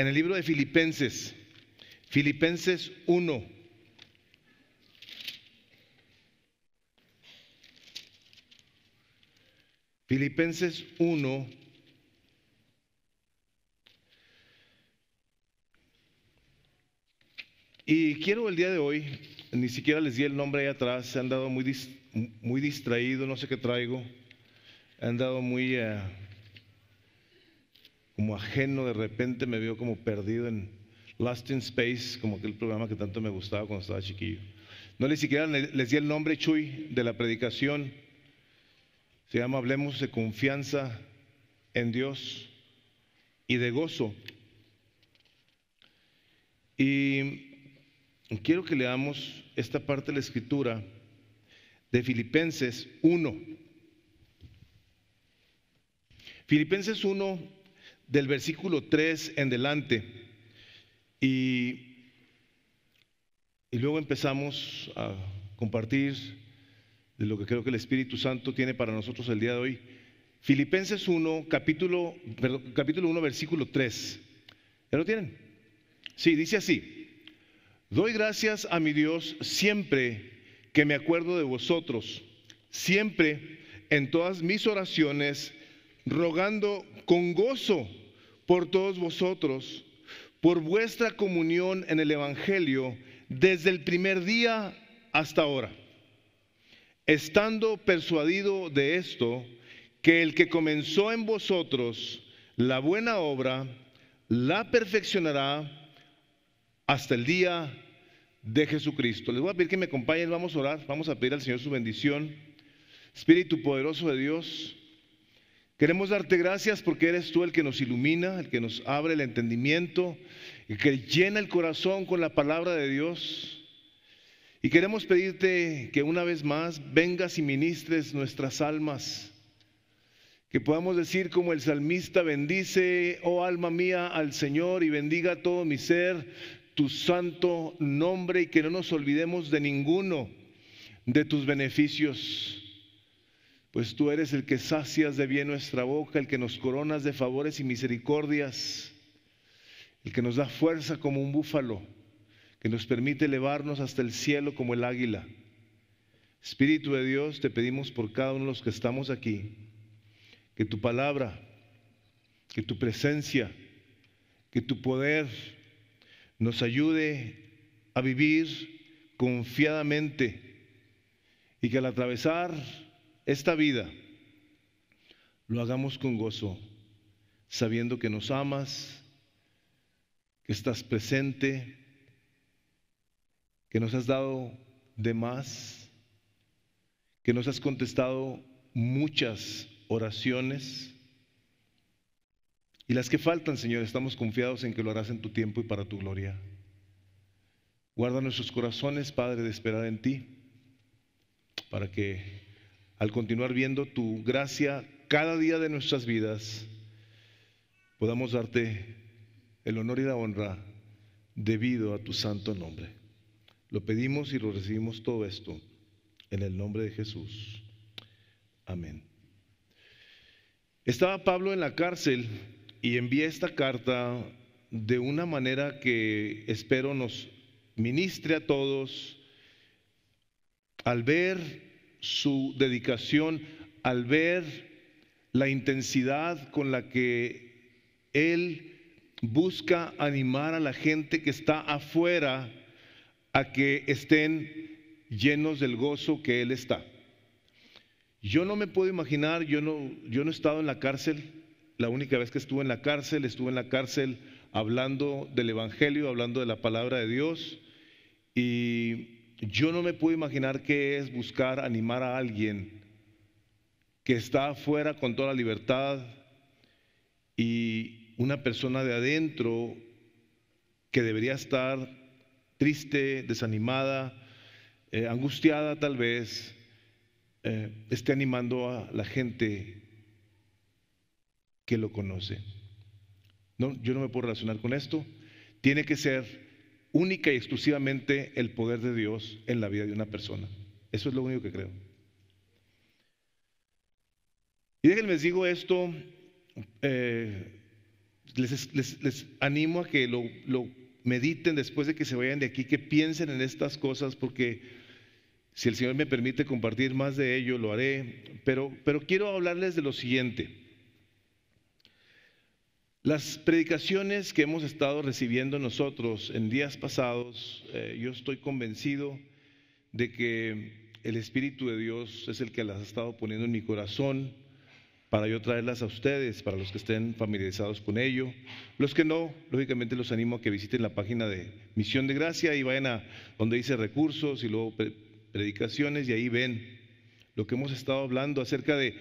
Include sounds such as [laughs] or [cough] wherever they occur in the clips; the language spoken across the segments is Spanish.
en el libro de Filipenses, Filipenses 1. Filipenses 1. Y quiero el día de hoy, ni siquiera les di el nombre ahí atrás, se han dado muy, muy distraído, no sé qué traigo, han dado muy... Eh, como ajeno, de repente me vio como perdido en Lasting Space, como aquel programa que tanto me gustaba cuando estaba chiquillo. No ni siquiera les di el nombre Chuy de la predicación. Se llama Hablemos de confianza en Dios y de gozo. Y quiero que leamos esta parte de la escritura de Filipenses 1. Filipenses 1 del versículo 3 en delante. Y, y luego empezamos a compartir de lo que creo que el Espíritu Santo tiene para nosotros el día de hoy. Filipenses 1, capítulo, capítulo 1, versículo 3. ¿Ya lo tienen? Sí, dice así. Doy gracias a mi Dios siempre que me acuerdo de vosotros, siempre en todas mis oraciones, rogando con gozo por todos vosotros, por vuestra comunión en el Evangelio desde el primer día hasta ahora, estando persuadido de esto, que el que comenzó en vosotros la buena obra, la perfeccionará hasta el día de Jesucristo. Les voy a pedir que me acompañen, vamos a orar, vamos a pedir al Señor su bendición. Espíritu poderoso de Dios, Queremos darte gracias porque eres tú el que nos ilumina, el que nos abre el entendimiento, el que llena el corazón con la palabra de Dios. Y queremos pedirte que una vez más vengas y ministres nuestras almas. Que podamos decir como el salmista bendice, oh alma mía, al Señor y bendiga todo mi ser, tu santo nombre y que no nos olvidemos de ninguno de tus beneficios pues tú eres el que sacias de bien nuestra boca, el que nos coronas de favores y misericordias, el que nos da fuerza como un búfalo, que nos permite elevarnos hasta el cielo como el águila. Espíritu de Dios, te pedimos por cada uno de los que estamos aquí, que tu palabra, que tu presencia, que tu poder nos ayude a vivir confiadamente y que al atravesar esta vida, lo hagamos con gozo, sabiendo que nos amas, que estás presente, que nos has dado de más, que nos has contestado muchas oraciones. Y las que faltan, Señor, estamos confiados en que lo harás en tu tiempo y para tu gloria. Guarda nuestros corazones, Padre, de esperar en ti, para que al continuar viendo tu gracia cada día de nuestras vidas, podamos darte el honor y la honra debido a tu santo nombre. Lo pedimos y lo recibimos todo esto en el nombre de Jesús. Amén. Estaba Pablo en la cárcel y envié esta carta de una manera que espero nos ministre a todos al ver su dedicación al ver la intensidad con la que él busca animar a la gente que está afuera a que estén llenos del gozo que él está. Yo no me puedo imaginar, yo no, yo no he estado en la cárcel, la única vez que estuve en la cárcel, estuve en la cárcel hablando del Evangelio, hablando de la palabra de Dios y yo no me puedo imaginar qué es buscar animar a alguien que está afuera con toda la libertad y una persona de adentro que debería estar triste, desanimada, eh, angustiada tal vez, eh, esté animando a la gente que lo conoce. No, yo no me puedo relacionar con esto. Tiene que ser única y exclusivamente el poder de Dios en la vida de una persona. Eso es lo único que creo. Y déjenme les digo esto, eh, les, animo a que lo, mediten después de que se vayan de aquí, que piensen en estas cosas, porque si el Señor me permite compartir más de ello, lo haré. Pero, pero quiero hablarles de lo siguiente. Las predicaciones que hemos estado recibiendo nosotros en días pasados, eh, yo estoy convencido de que el Espíritu de Dios es el que las ha estado poniendo en mi corazón para yo traerlas a ustedes, para los que estén familiarizados con ello. Los que no, lógicamente los animo a que visiten la página de Misión de Gracia y vayan a donde dice recursos y luego predicaciones y ahí ven lo que hemos estado hablando acerca de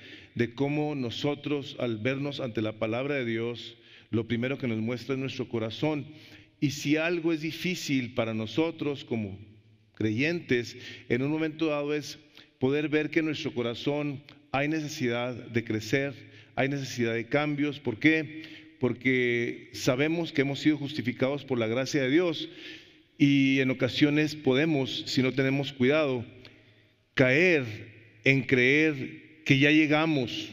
cómo nosotros al vernos ante la palabra de Dios lo primero que nos muestra es nuestro corazón. Y si algo es difícil para nosotros como creyentes, en un momento dado es poder ver que en nuestro corazón hay necesidad de crecer, hay necesidad de cambios. ¿Por qué? Porque sabemos que hemos sido justificados por la gracia de Dios y en ocasiones podemos, si no tenemos cuidado, caer en creer que ya llegamos,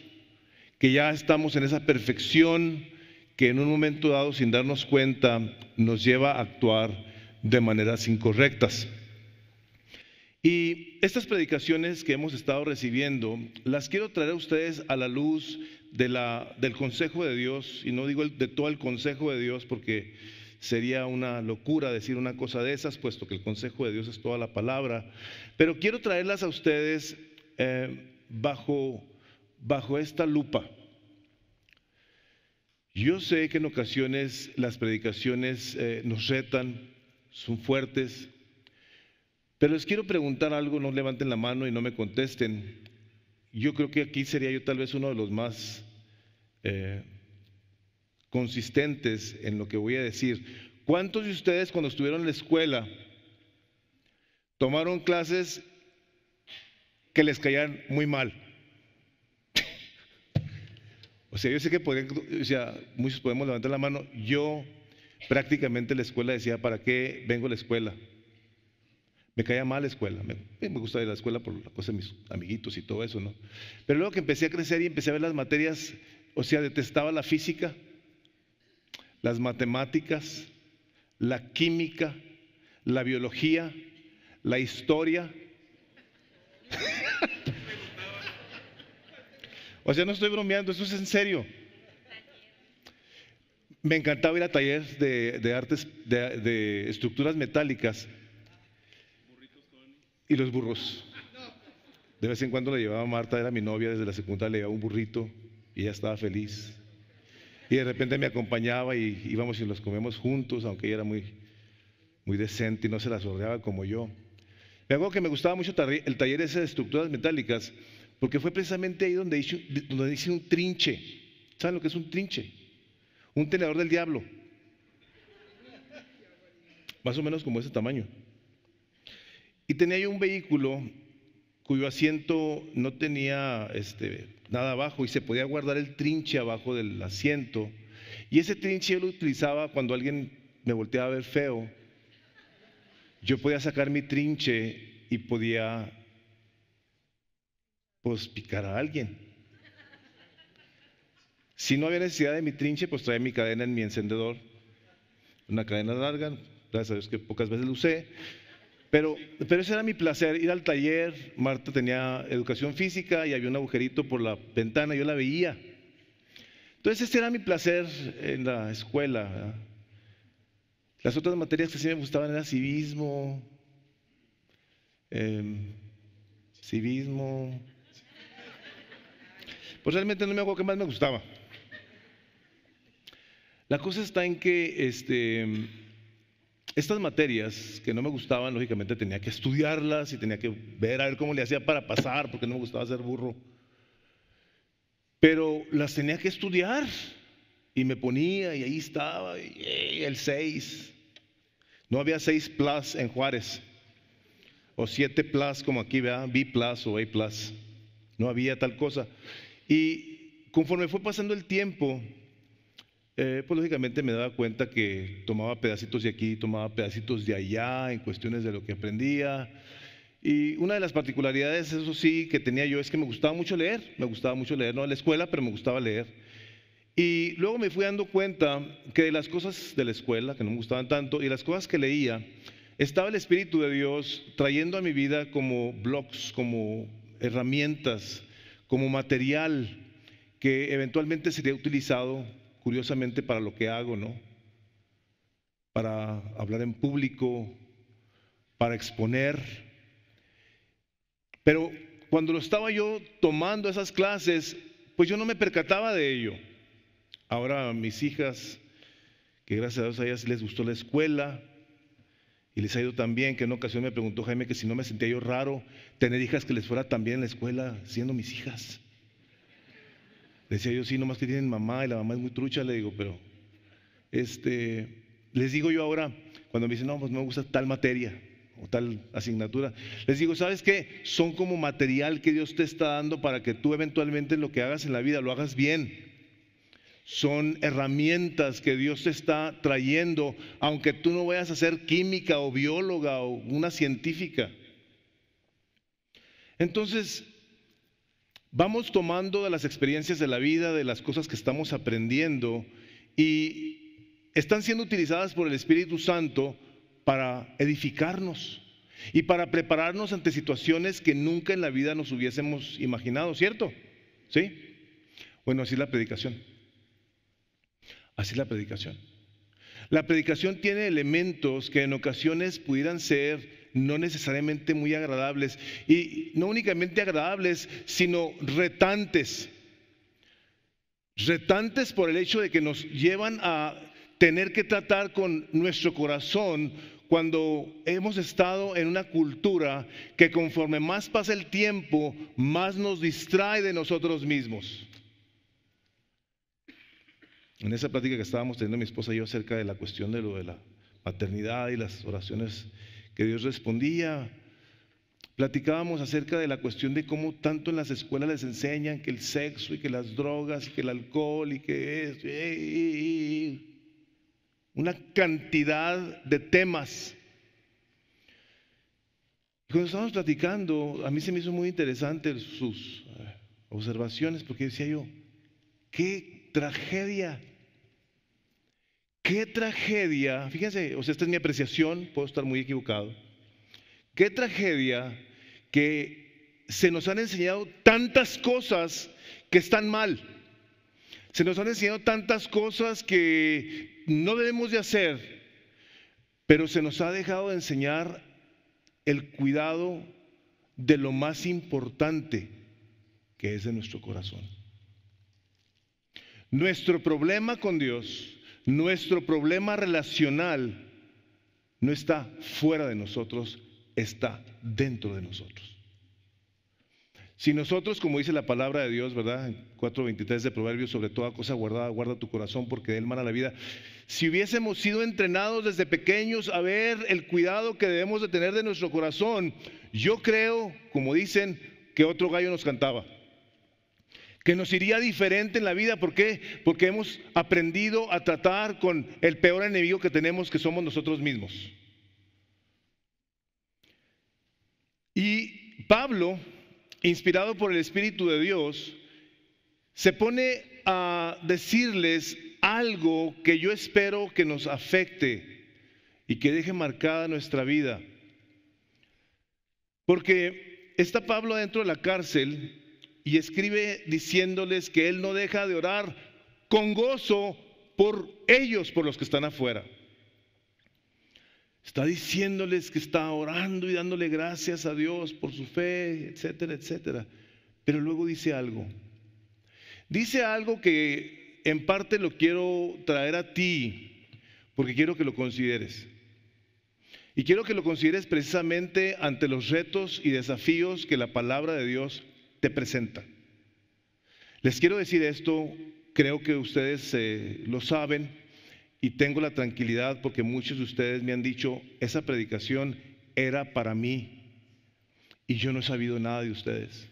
que ya estamos en esa perfección que en un momento dado, sin darnos cuenta, nos lleva a actuar de maneras incorrectas. Y estas predicaciones que hemos estado recibiendo, las quiero traer a ustedes a la luz del consejo de Dios, y no digo de todo el consejo de Dios, porque sería una locura decir una cosa de esas, puesto que el consejo de Dios es toda la palabra, pero quiero traerlas a ustedes eh, bajo, bajo esta lupa yo sé que en ocasiones las predicaciones eh, nos retan, son fuertes, pero les quiero preguntar algo, no levanten la mano y no me contesten. Yo creo que aquí sería yo tal vez uno de los más eh, consistentes en lo que voy a decir. ¿Cuántos de ustedes cuando estuvieron en la escuela tomaron clases que les caían muy mal? O sea, yo sé que o sea, muchos podemos levantar la mano. Yo prácticamente la escuela decía, ¿para qué vengo a la escuela? Me caía mal la escuela. Me, me gusta ir a la escuela por la cosa de mis amiguitos y todo eso, ¿no? Pero luego que empecé a crecer y empecé a ver las materias, o sea, detestaba la física, las matemáticas, la química, la biología, la historia. [laughs] O sea, no estoy bromeando, eso es en serio. Me encantaba ir a talleres de, artes, de, estructuras metálicas. Y los burros. De vez en cuando le llevaba a Marta, era mi novia, desde la secundaria le llevaba un burrito y ella estaba feliz. Y de repente me acompañaba y íbamos y los comíamos juntos, aunque ella era muy, muy decente y no se las rodeaba como yo. Me acuerdo que me gustaba mucho el taller ese de estructuras metálicas porque fue precisamente ahí donde hice un trinche. ¿Saben lo que es un trinche? Un tenedor del diablo. Más o menos como ese tamaño. Y tenía yo un vehículo cuyo asiento no tenía este, nada abajo y se podía guardar el trinche abajo del asiento. Y ese trinche yo lo utilizaba cuando alguien me volteaba a ver feo. Yo podía sacar mi trinche y podía pues picar a alguien. Si no había necesidad de mi trinche, pues traía mi cadena en mi encendedor. Una cadena larga, gracias a Dios que pocas veces lo usé. Pero, pero ese era mi placer, ir al taller. Marta tenía educación física y había un agujerito por la ventana, yo la veía. Entonces ese era mi placer en la escuela. Las otras materias que sí me gustaban eran civismo, em, civismo, pues realmente no me acuerdo qué más me gustaba. La cosa está en que este, estas materias que no me gustaban, lógicamente tenía que estudiarlas y tenía que ver a ver cómo le hacía para pasar, porque no me gustaba ser burro. Pero las tenía que estudiar y me ponía y ahí estaba, el 6. No había 6 plus en Juárez, o 7 plus como aquí, ¿verdad? B plus o A plus. No había tal cosa. Y conforme fue pasando el tiempo, eh, pues lógicamente me daba cuenta que tomaba pedacitos de aquí, tomaba pedacitos de allá en cuestiones de lo que aprendía. Y una de las particularidades, eso sí, que tenía yo es que me gustaba mucho leer, me gustaba mucho leer, no en la escuela, pero me gustaba leer. Y luego me fui dando cuenta que las cosas de la escuela, que no me gustaban tanto, y las cosas que leía, estaba el Espíritu de Dios trayendo a mi vida como blogs, como herramientas, como material que eventualmente sería utilizado, curiosamente, para lo que hago, ¿no? Para hablar en público, para exponer. Pero cuando lo estaba yo tomando esas clases, pues yo no me percataba de ello. Ahora mis hijas, que gracias a Dios a ellas les gustó la escuela, y les ha ido también bien que en una ocasión me preguntó Jaime que si no me sentía yo raro tener hijas que les fuera tan bien en la escuela siendo mis hijas. decía yo, sí, nomás que tienen mamá y la mamá es muy trucha, le digo, pero este, les digo yo ahora, cuando me dicen, no, pues no me gusta tal materia o tal asignatura, les digo, ¿sabes qué? Son como material que Dios te está dando para que tú eventualmente lo que hagas en la vida lo hagas bien son herramientas que Dios te está trayendo, aunque tú no vayas a ser química o bióloga o una científica. Entonces, vamos tomando de las experiencias de la vida, de las cosas que estamos aprendiendo y están siendo utilizadas por el Espíritu Santo para edificarnos y para prepararnos ante situaciones que nunca en la vida nos hubiésemos imaginado, ¿cierto? ¿Sí? Bueno, así es la predicación. Así es la predicación. La predicación tiene elementos que en ocasiones pudieran ser no necesariamente muy agradables y no únicamente agradables, sino retantes. Retantes por el hecho de que nos llevan a tener que tratar con nuestro corazón cuando hemos estado en una cultura que conforme más pasa el tiempo, más nos distrae de nosotros mismos. En esa plática que estábamos teniendo mi esposa y yo acerca de la cuestión de lo de la maternidad y las oraciones que Dios respondía, platicábamos acerca de la cuestión de cómo tanto en las escuelas les enseñan que el sexo y que las drogas y que el alcohol y que eso una cantidad de temas. cuando estábamos platicando, a mí se me hizo muy interesante sus eh, observaciones porque decía yo, ¿qué tragedia. ¿Qué tragedia? Fíjense, o sea, esta es mi apreciación, puedo estar muy equivocado. ¿Qué tragedia que se nos han enseñado tantas cosas que están mal? Se nos han enseñado tantas cosas que no debemos de hacer, pero se nos ha dejado de enseñar el cuidado de lo más importante que es de nuestro corazón. Nuestro problema con Dios, nuestro problema relacional, no está fuera de nosotros, está dentro de nosotros. Si nosotros, como dice la palabra de Dios, ¿verdad? 4.23 de Proverbios, sobre toda cosa guardada, guarda tu corazón porque de él mana la vida. Si hubiésemos sido entrenados desde pequeños a ver el cuidado que debemos de tener de nuestro corazón, yo creo, como dicen, que otro gallo nos cantaba que nos iría diferente en la vida. ¿Por qué? Porque hemos aprendido a tratar con el peor enemigo que tenemos, que somos nosotros mismos. Y Pablo, inspirado por el Espíritu de Dios, se pone a decirles algo que yo espero que nos afecte y que deje marcada nuestra vida. Porque está Pablo dentro de la cárcel y escribe diciéndoles que él no deja de orar con gozo por ellos, por los que están afuera. Está diciéndoles que está orando y dándole gracias a Dios por su fe, etcétera, etcétera. Pero luego dice algo. Dice algo que en parte lo quiero traer a ti, porque quiero que lo consideres. Y quiero que lo consideres precisamente ante los retos y desafíos que la palabra de Dios presenta. Les quiero decir esto, creo que ustedes eh, lo saben y tengo la tranquilidad porque muchos de ustedes me han dicho, esa predicación era para mí y yo no he sabido nada de ustedes.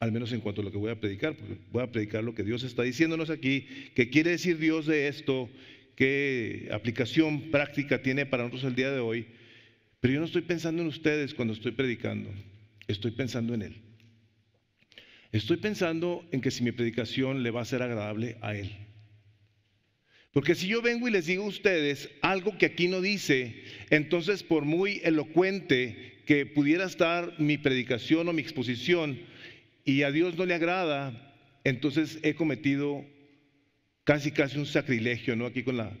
Al menos en cuanto a lo que voy a predicar, porque voy a predicar lo que Dios está diciéndonos aquí, que quiere decir Dios de esto, qué aplicación práctica tiene para nosotros el día de hoy. Pero yo no estoy pensando en ustedes cuando estoy predicando, estoy pensando en Él. Estoy pensando en que si mi predicación le va a ser agradable a Él. Porque si yo vengo y les digo a ustedes algo que aquí no dice, entonces por muy elocuente que pudiera estar mi predicación o mi exposición y a Dios no le agrada, entonces he cometido casi casi un sacrilegio, ¿no? Aquí con la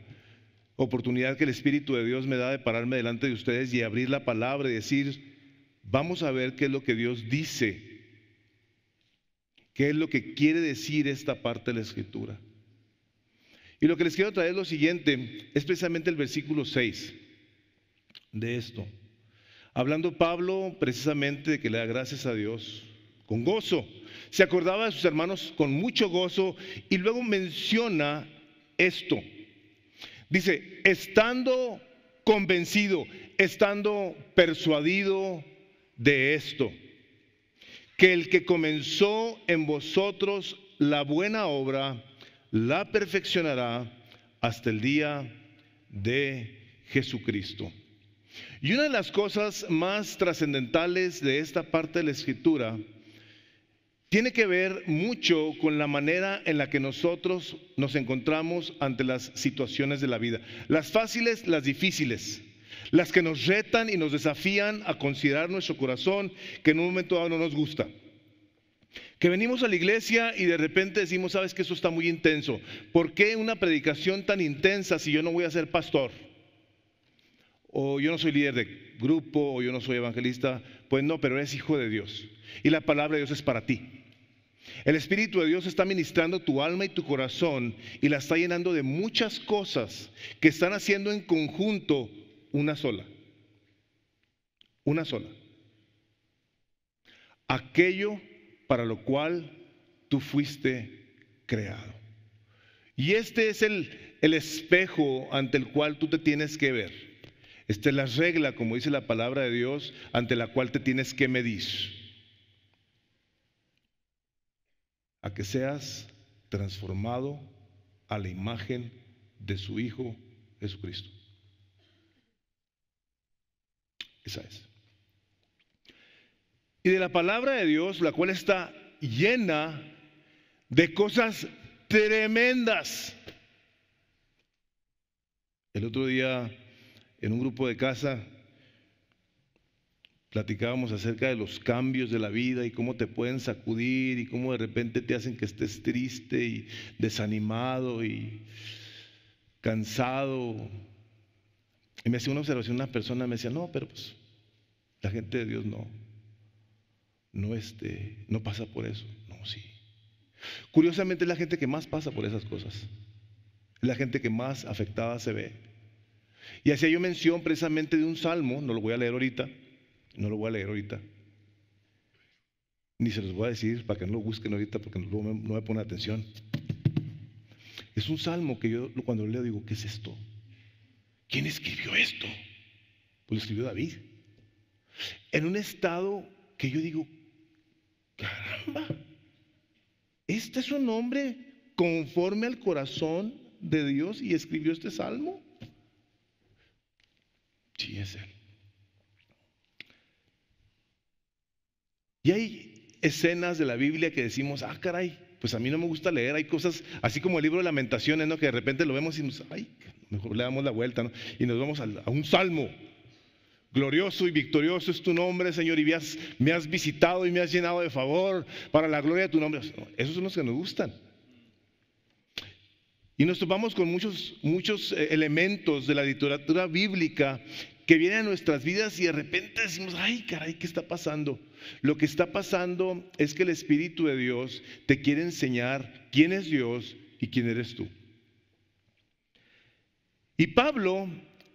oportunidad que el Espíritu de Dios me da de pararme delante de ustedes y abrir la palabra y decir, vamos a ver qué es lo que Dios dice qué es lo que quiere decir esta parte de la escritura. Y lo que les quiero traer es lo siguiente, es precisamente el versículo 6 de esto. Hablando Pablo precisamente de que le da gracias a Dios con gozo. Se acordaba de sus hermanos con mucho gozo y luego menciona esto. Dice, estando convencido, estando persuadido de esto que el que comenzó en vosotros la buena obra, la perfeccionará hasta el día de Jesucristo. Y una de las cosas más trascendentales de esta parte de la escritura tiene que ver mucho con la manera en la que nosotros nos encontramos ante las situaciones de la vida, las fáciles, las difíciles las que nos retan y nos desafían a considerar nuestro corazón que en un momento dado no nos gusta. Que venimos a la iglesia y de repente decimos, sabes que eso está muy intenso. ¿Por qué una predicación tan intensa si yo no voy a ser pastor? O yo no soy líder de grupo, o yo no soy evangelista. Pues no, pero eres hijo de Dios. Y la palabra de Dios es para ti. El Espíritu de Dios está ministrando tu alma y tu corazón y la está llenando de muchas cosas que están haciendo en conjunto una sola. Una sola. Aquello para lo cual tú fuiste creado. Y este es el, el espejo ante el cual tú te tienes que ver. Esta es la regla, como dice la palabra de Dios, ante la cual te tienes que medir. A que seas transformado a la imagen de su Hijo Jesucristo. Esa es. Y de la palabra de Dios, la cual está llena de cosas tremendas. El otro día, en un grupo de casa, platicábamos acerca de los cambios de la vida y cómo te pueden sacudir y cómo de repente te hacen que estés triste y desanimado y cansado y me hacía una observación una persona, me decía, no, pero pues la gente de Dios no, no, este, no pasa por eso. No, sí. Curiosamente es la gente que más pasa por esas cosas. Es la gente que más afectada se ve. Y así yo mención precisamente de un salmo, no lo voy a leer ahorita, no lo voy a leer ahorita, ni se los voy a decir para que no lo busquen ahorita porque no me, no atención. Es un salmo que yo cuando leo digo, ¿qué es esto? ¿Quién escribió esto? Pues lo escribió David. En un estado que yo digo, caramba, este es un hombre conforme al corazón de Dios y escribió este salmo. Sí, es él. Y hay escenas de la Biblia que decimos, ah, caray, pues a mí no me gusta leer, hay cosas, así como el libro de lamentaciones, ¿no? Que de repente lo vemos y nos, ay, mejor le damos la vuelta, Y nos vamos a, un salmo. Glorioso y victorioso es tu nombre, Señor, y me has, me has, visitado y me has llenado de favor para la gloria de tu nombre. Esos son los que nos gustan. Y nos topamos con muchos, muchos eh, elementos de la literatura bíblica que vienen a nuestras vidas y de repente decimos, ay caray, ¿qué está pasando? Lo que está pasando es que el Espíritu de Dios te quiere enseñar quién es Dios y quién eres tú. Y Pablo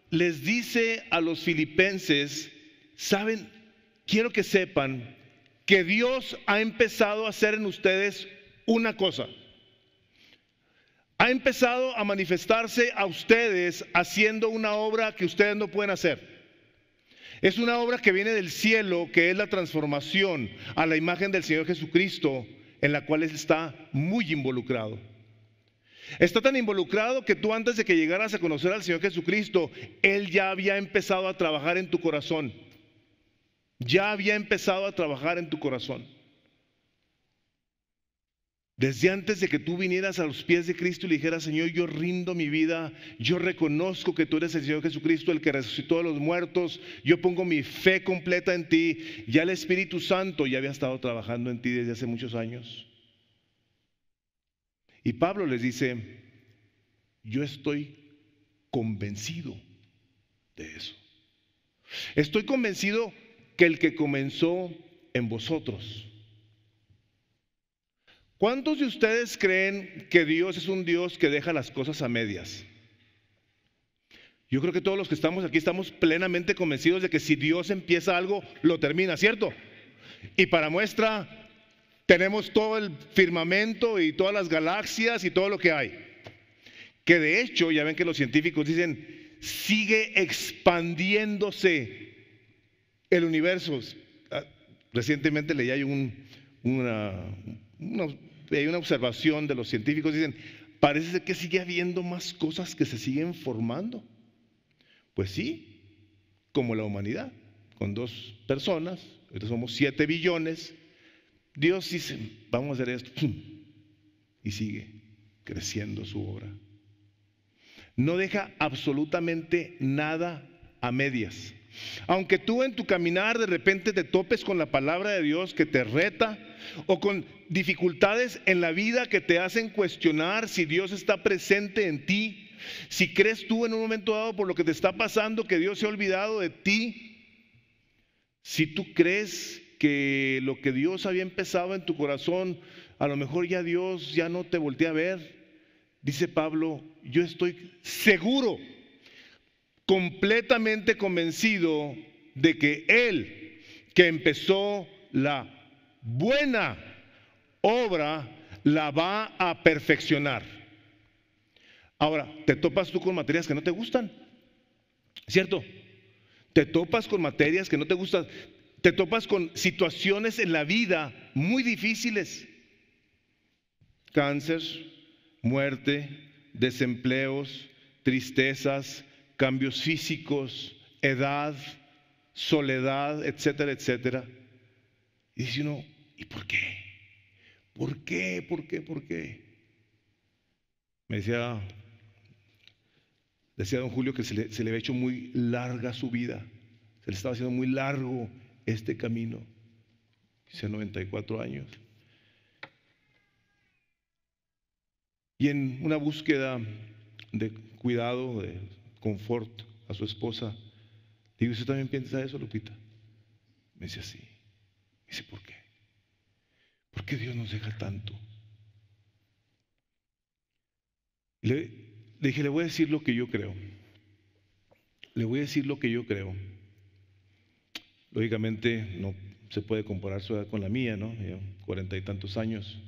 les dice a los filipenses, saben, quiero que sepan que Dios ha empezado a hacer en ustedes una cosa ha empezado a manifestarse a ustedes haciendo una obra que ustedes no pueden hacer. Es una obra que viene del cielo, que es la transformación a la imagen del Señor Jesucristo, en la cual Él está muy involucrado. Está tan involucrado que tú antes de que llegaras a conocer al Señor Jesucristo, Él ya había empezado a trabajar en tu corazón. Ya había empezado a trabajar en tu corazón. Desde antes de que tú vinieras a los pies de Cristo y dijeras, Señor, yo rindo mi vida, yo reconozco que tú eres el Señor Jesucristo, el que resucitó a los muertos, yo pongo mi fe completa en ti, ya el Espíritu Santo ya había estado trabajando en ti desde hace muchos años. Y Pablo les dice, yo estoy convencido de eso. Estoy convencido que el que comenzó en vosotros, ¿Cuántos de ustedes creen que Dios es un Dios que deja las cosas a medias? Yo creo que todos los que estamos aquí estamos plenamente convencidos de que si Dios empieza algo, lo termina, ¿cierto? Y para muestra, tenemos todo el firmamento y todas las galaxias y todo lo que hay. Que de hecho, ya ven que los científicos dicen, sigue expandiéndose el universo. Ah, recientemente leí hay un, una, unos hay una observación de los científicos, dicen, parece que sigue habiendo más cosas que se siguen formando. Pues sí, como la humanidad, con dos personas, somos siete billones, Dios dice, vamos a hacer esto, y sigue creciendo su obra. No deja absolutamente nada a medias. Aunque tú en tu caminar de repente te topes con la palabra de Dios que te reta o con dificultades en la vida que te hacen cuestionar si Dios está presente en ti, si crees tú en un momento dado por lo que te está pasando que Dios se ha olvidado de ti, si tú crees que lo que Dios había empezado en tu corazón, a lo mejor ya Dios ya no te voltea a ver, dice Pablo, yo estoy seguro completamente convencido de que Él, que empezó la buena obra, la va a perfeccionar. Ahora, te topas tú con materias que no te gustan, ¿cierto? Te topas con materias que no te gustan, te topas con situaciones en la vida muy difíciles. Cáncer, muerte, desempleos, tristezas, cambios físicos, edad, soledad, etcétera, etcétera. Y dice uno, ¿y por qué? ¿Por qué? ¿Por qué? ¿Por qué? Me decía, decía don Julio que se le, había hecho muy larga su vida, se le estaba haciendo muy largo este camino, hace 94 años. Y en una búsqueda de cuidado, de confort a su esposa. Digo, ¿usted también piensa eso, Lupita? Me dice así. Me dice, ¿por qué? ¿Por qué Dios nos deja tanto? Le, le dije, le voy a decir lo que yo creo. Le voy a decir lo que yo creo. Lógicamente no se puede comparar su edad con la mía, ¿no? Cuarenta y tantos años.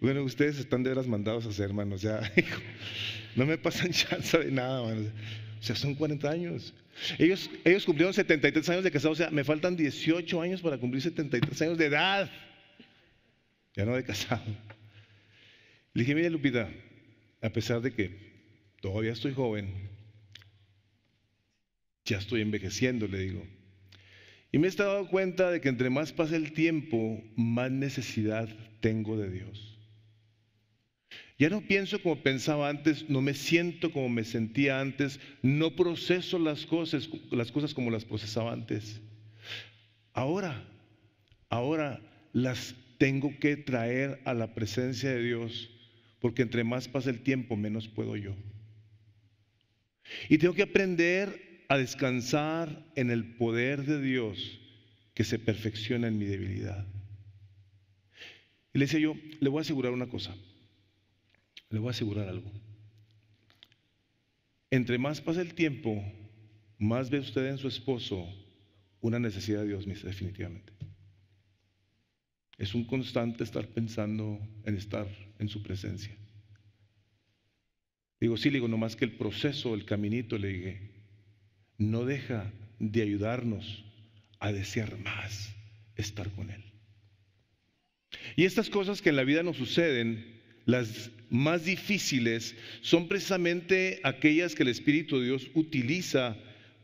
Bueno, ustedes están de veras mandados a hacer, hermanos. O sea, [laughs] no me pasan [laughs] chance de nada, hermano. O sea, son 40 años. Ellos, ellos cumplieron 73 años de casado O sea, me faltan 18 años para cumplir 73 años de edad. Ya no de casado. Le dije, mire Lupita, a pesar de que todavía estoy joven, ya estoy envejeciendo, le digo. Y me he estado dando cuenta de que entre más pasa el tiempo, más necesidad tengo de Dios. Ya no pienso como pensaba antes, no me siento como me sentía antes, no proceso las cosas, como las procesaba antes. Ahora, ahora las tengo que traer a la presencia de Dios, porque entre más pasa el tiempo, menos puedo yo. Y tengo que aprender a descansar en el poder de Dios que se perfecciona en mi debilidad. Y le decía yo, le voy a asegurar una cosa. Le voy a asegurar algo. Entre más pasa el tiempo, más ve usted en su esposo una necesidad de Dios, definitivamente. Es un constante estar pensando en estar en su presencia. Digo, sí, le digo, más que el proceso, el caminito, le dije, no deja de ayudarnos a desear más estar con Él. Y estas cosas que en la vida nos suceden, las más difíciles son precisamente aquellas que el Espíritu de Dios utiliza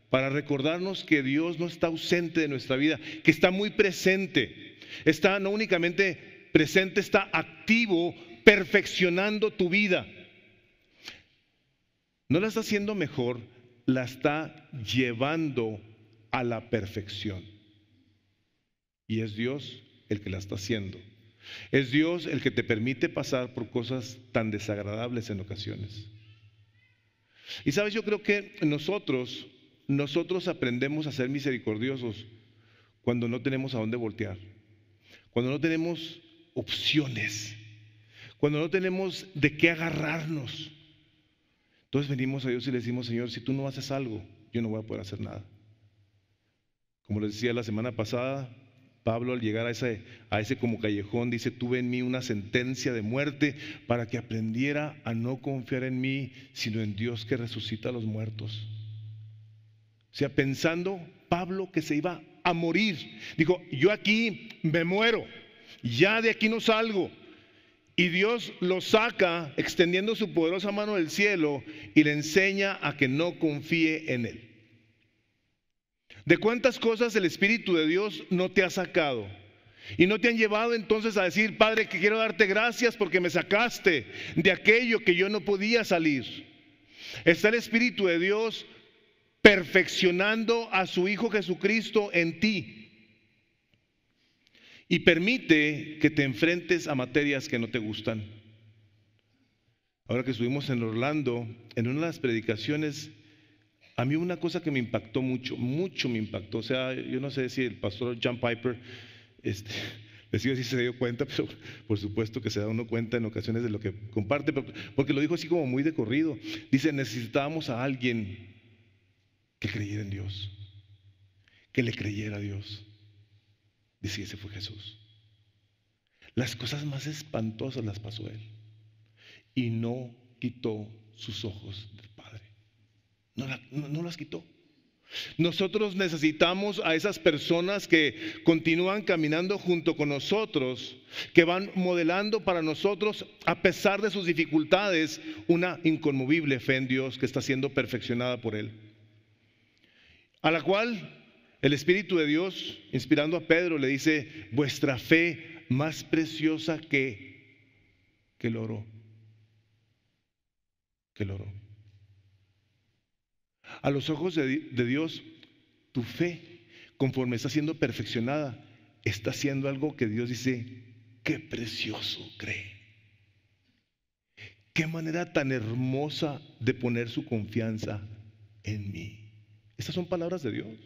para recordarnos que Dios no está ausente de nuestra vida, que está muy presente. Está no únicamente presente, está activo, perfeccionando tu vida. No la está haciendo mejor, la está llevando a la perfección. Y es Dios el que la está haciendo. Es Dios el que te permite pasar por cosas tan desagradables en ocasiones. Y sabes, yo creo que nosotros, nosotros aprendemos a ser misericordiosos cuando no tenemos a dónde voltear, cuando no tenemos opciones, cuando no tenemos de qué agarrarnos. Entonces venimos a Dios y le decimos, Señor, si tú no haces algo, yo no voy a poder hacer nada. Como les decía la semana pasada, Pablo al llegar a ese, a ese como callejón dice, tuve en mí una sentencia de muerte para que aprendiera a no confiar en mí, sino en Dios que resucita a los muertos. O sea, pensando Pablo que se iba a morir. Dijo, yo aquí me muero, ya de aquí no salgo. Y Dios lo saca extendiendo su poderosa mano del cielo y le enseña a que no confíe en él. ¿De cuántas cosas el Espíritu de Dios no te ha sacado? Y no te han llevado entonces a decir, Padre, que quiero darte gracias porque me sacaste de aquello que yo no podía salir. Está el Espíritu de Dios perfeccionando a su Hijo Jesucristo en ti. Y permite que te enfrentes a materias que no te gustan. Ahora que estuvimos en Orlando, en una de las predicaciones a mí una cosa que me impactó mucho, mucho me impactó, o sea, yo no sé si el pastor John Piper, este, [laughs] les si se dio cuenta, [laughs] pero por supuesto que se da uno cuenta en ocasiones de lo que comparte, porque lo dijo así como muy de corrido. Dice, necesitábamos a alguien que creyera en Dios, que le creyera a Dios. Dice, ese fue Jesús. Las cosas más espantosas las pasó él. Y no quitó sus ojos no, las quitó. Nosotros necesitamos a esas personas que continúan caminando junto con nosotros, que van modelando para nosotros, a pesar de sus dificultades, una inconmovible fe en Dios que está siendo perfeccionada por Él. A la cual el Espíritu de Dios, inspirando a Pedro, le dice, vuestra fe más preciosa que, que el oro. Que el oro. A los ojos de, Dios, tu fe, conforme está siendo perfeccionada, está haciendo algo que Dios dice, qué precioso cree. Qué manera tan hermosa de poner su confianza en mí. Estas son palabras de Dios.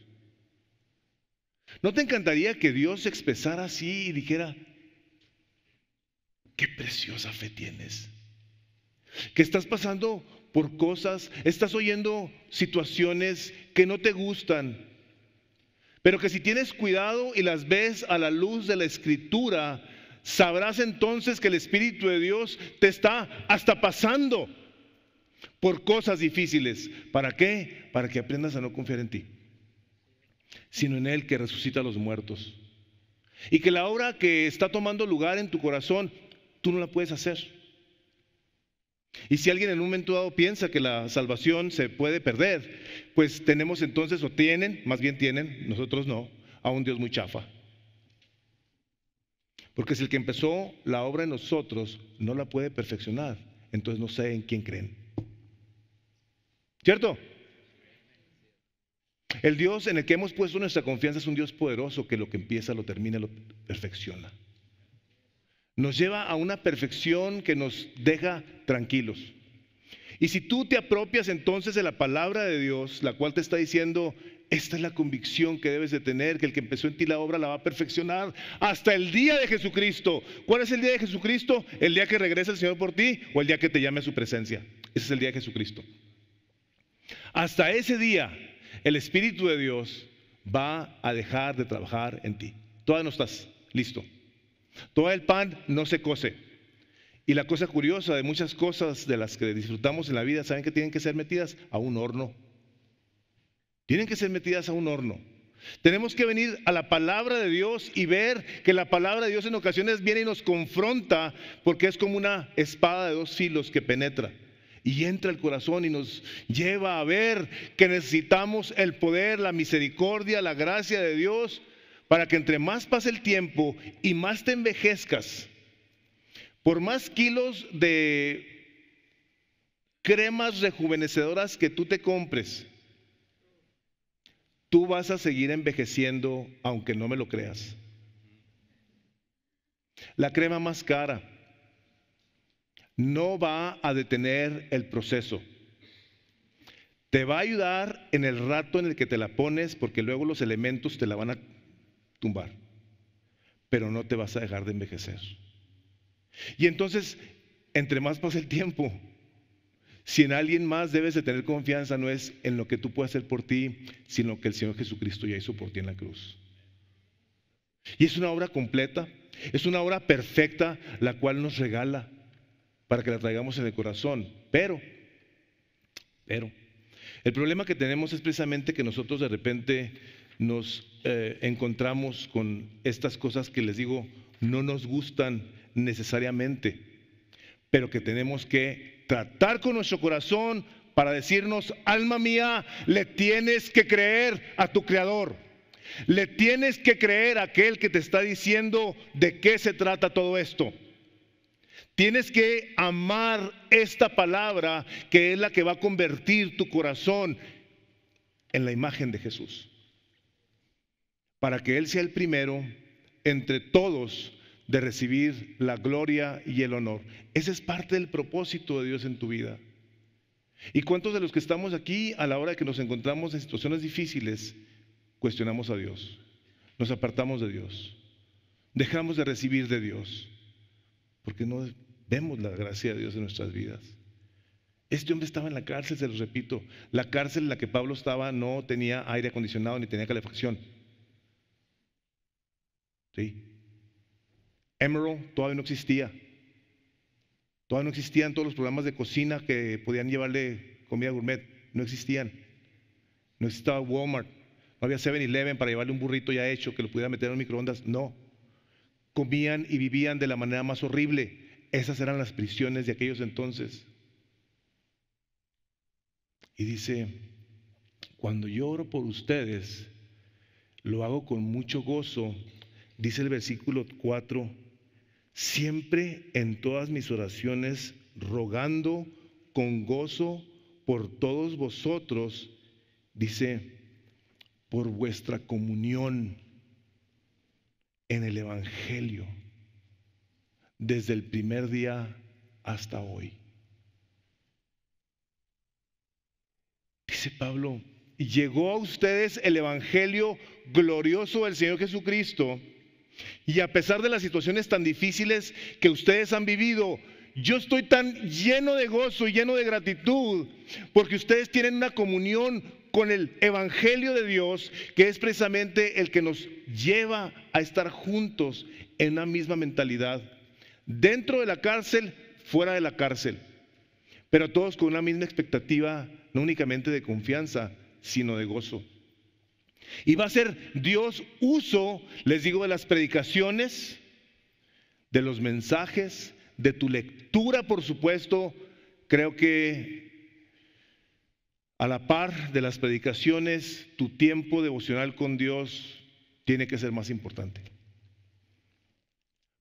¿No te encantaría que Dios expresara así y dijera, qué preciosa fe tienes? ¿Qué estás pasando por cosas, estás oyendo situaciones que no te gustan, pero que si tienes cuidado y las ves a la luz de la escritura, sabrás entonces que el Espíritu de Dios te está hasta pasando por cosas difíciles. ¿Para qué? Para que aprendas a no confiar en ti, sino en Él que resucita a los muertos. Y que la obra que está tomando lugar en tu corazón, tú no la puedes hacer. Y si alguien en un momento dado piensa que la salvación se puede perder, pues tenemos entonces, o tienen, más bien tienen, nosotros no, a un Dios muy chafa. Porque si el que empezó la obra en nosotros no la puede perfeccionar, entonces no sé en quién creen. ¿Cierto? El Dios en el que hemos puesto nuestra confianza es un Dios poderoso que lo que empieza lo termina, lo perfecciona nos lleva a una perfección que nos deja tranquilos. Y si tú te apropias entonces de la palabra de Dios, la cual te está diciendo, esta es la convicción que debes de tener, que el que empezó en ti la obra la va a perfeccionar hasta el día de Jesucristo. ¿Cuál es el día de Jesucristo? ¿El día que regresa el Señor por ti o el día que te llame a su presencia? Ese es el día de Jesucristo. Hasta ese día el Espíritu de Dios va a dejar de trabajar en ti. Todavía no estás listo. Todo el pan no se cose. Y la cosa curiosa de muchas cosas de las que disfrutamos en la vida, ¿saben que tienen que ser metidas a un horno? Tienen que ser metidas a un horno. Tenemos que venir a la palabra de Dios y ver que la palabra de Dios en ocasiones viene y nos confronta porque es como una espada de dos filos que penetra y entra al corazón y nos lleva a ver que necesitamos el poder, la misericordia, la gracia de Dios para que entre más pase el tiempo y más te envejezcas, por más kilos de cremas rejuvenecedoras que tú te compres, tú vas a seguir envejeciendo aunque no me lo creas. La crema más cara no va a detener el proceso. Te va a ayudar en el rato en el que te la pones porque luego los elementos te la van a tumbar, pero no te vas a dejar de envejecer. Y entonces, entre más pasa el tiempo, si en alguien más debes de tener confianza, no es en lo que tú puedes hacer por ti, sino que el Señor Jesucristo ya hizo por ti en la cruz. Y es una obra completa, es una obra perfecta, la cual nos regala para que la traigamos en el corazón. Pero, pero, el problema que tenemos es precisamente que nosotros de repente nos eh, encontramos con estas cosas que les digo no nos gustan necesariamente, pero que tenemos que tratar con nuestro corazón para decirnos, alma mía, le tienes que creer a tu Creador. Le tienes que creer a aquel que te está diciendo de qué se trata todo esto. Tienes que amar esta palabra que es la que va a convertir tu corazón en la imagen de Jesús para que Él sea el primero entre todos de recibir la gloria y el honor. Ese es parte del propósito de Dios en tu vida. ¿Y cuántos de los que estamos aquí a la hora de que nos encontramos en situaciones difíciles, cuestionamos a Dios? Nos apartamos de Dios. Dejamos de recibir de Dios. Porque no vemos la gracia de Dios en nuestras vidas. Este hombre estaba en la cárcel, se los repito. La cárcel en la que Pablo estaba no tenía aire acondicionado ni tenía calefacción. ¿sí? Emerald todavía no existía. Todavía no existían todos los programas de cocina que podían llevarle comida gourmet. No existían. No existía Walmart. No había 7-Eleven para llevarle un burrito ya hecho que lo pudiera meter en el microondas. No. Comían y vivían de la manera más horrible. Esas eran las prisiones de aquellos entonces. Y dice, cuando yo oro por ustedes, lo hago con mucho gozo dice el versículo 4, siempre en todas mis oraciones rogando con gozo por todos vosotros, dice, por vuestra comunión en el Evangelio, desde el primer día hasta hoy. Dice Pablo, llegó a ustedes el Evangelio glorioso del Señor Jesucristo, y a pesar de las situaciones tan difíciles que ustedes han vivido, yo estoy tan lleno de gozo y lleno de gratitud porque ustedes tienen una comunión con el Evangelio de Dios, que es precisamente el que nos lleva a estar juntos en una misma mentalidad, dentro de la cárcel, fuera de la cárcel, pero todos con una misma expectativa, no únicamente de confianza, sino de gozo. Y va a ser Dios uso, les digo, de las predicaciones, de los mensajes, de tu lectura, por supuesto. Creo que a la par de las predicaciones, tu tiempo devocional con Dios tiene que ser más importante.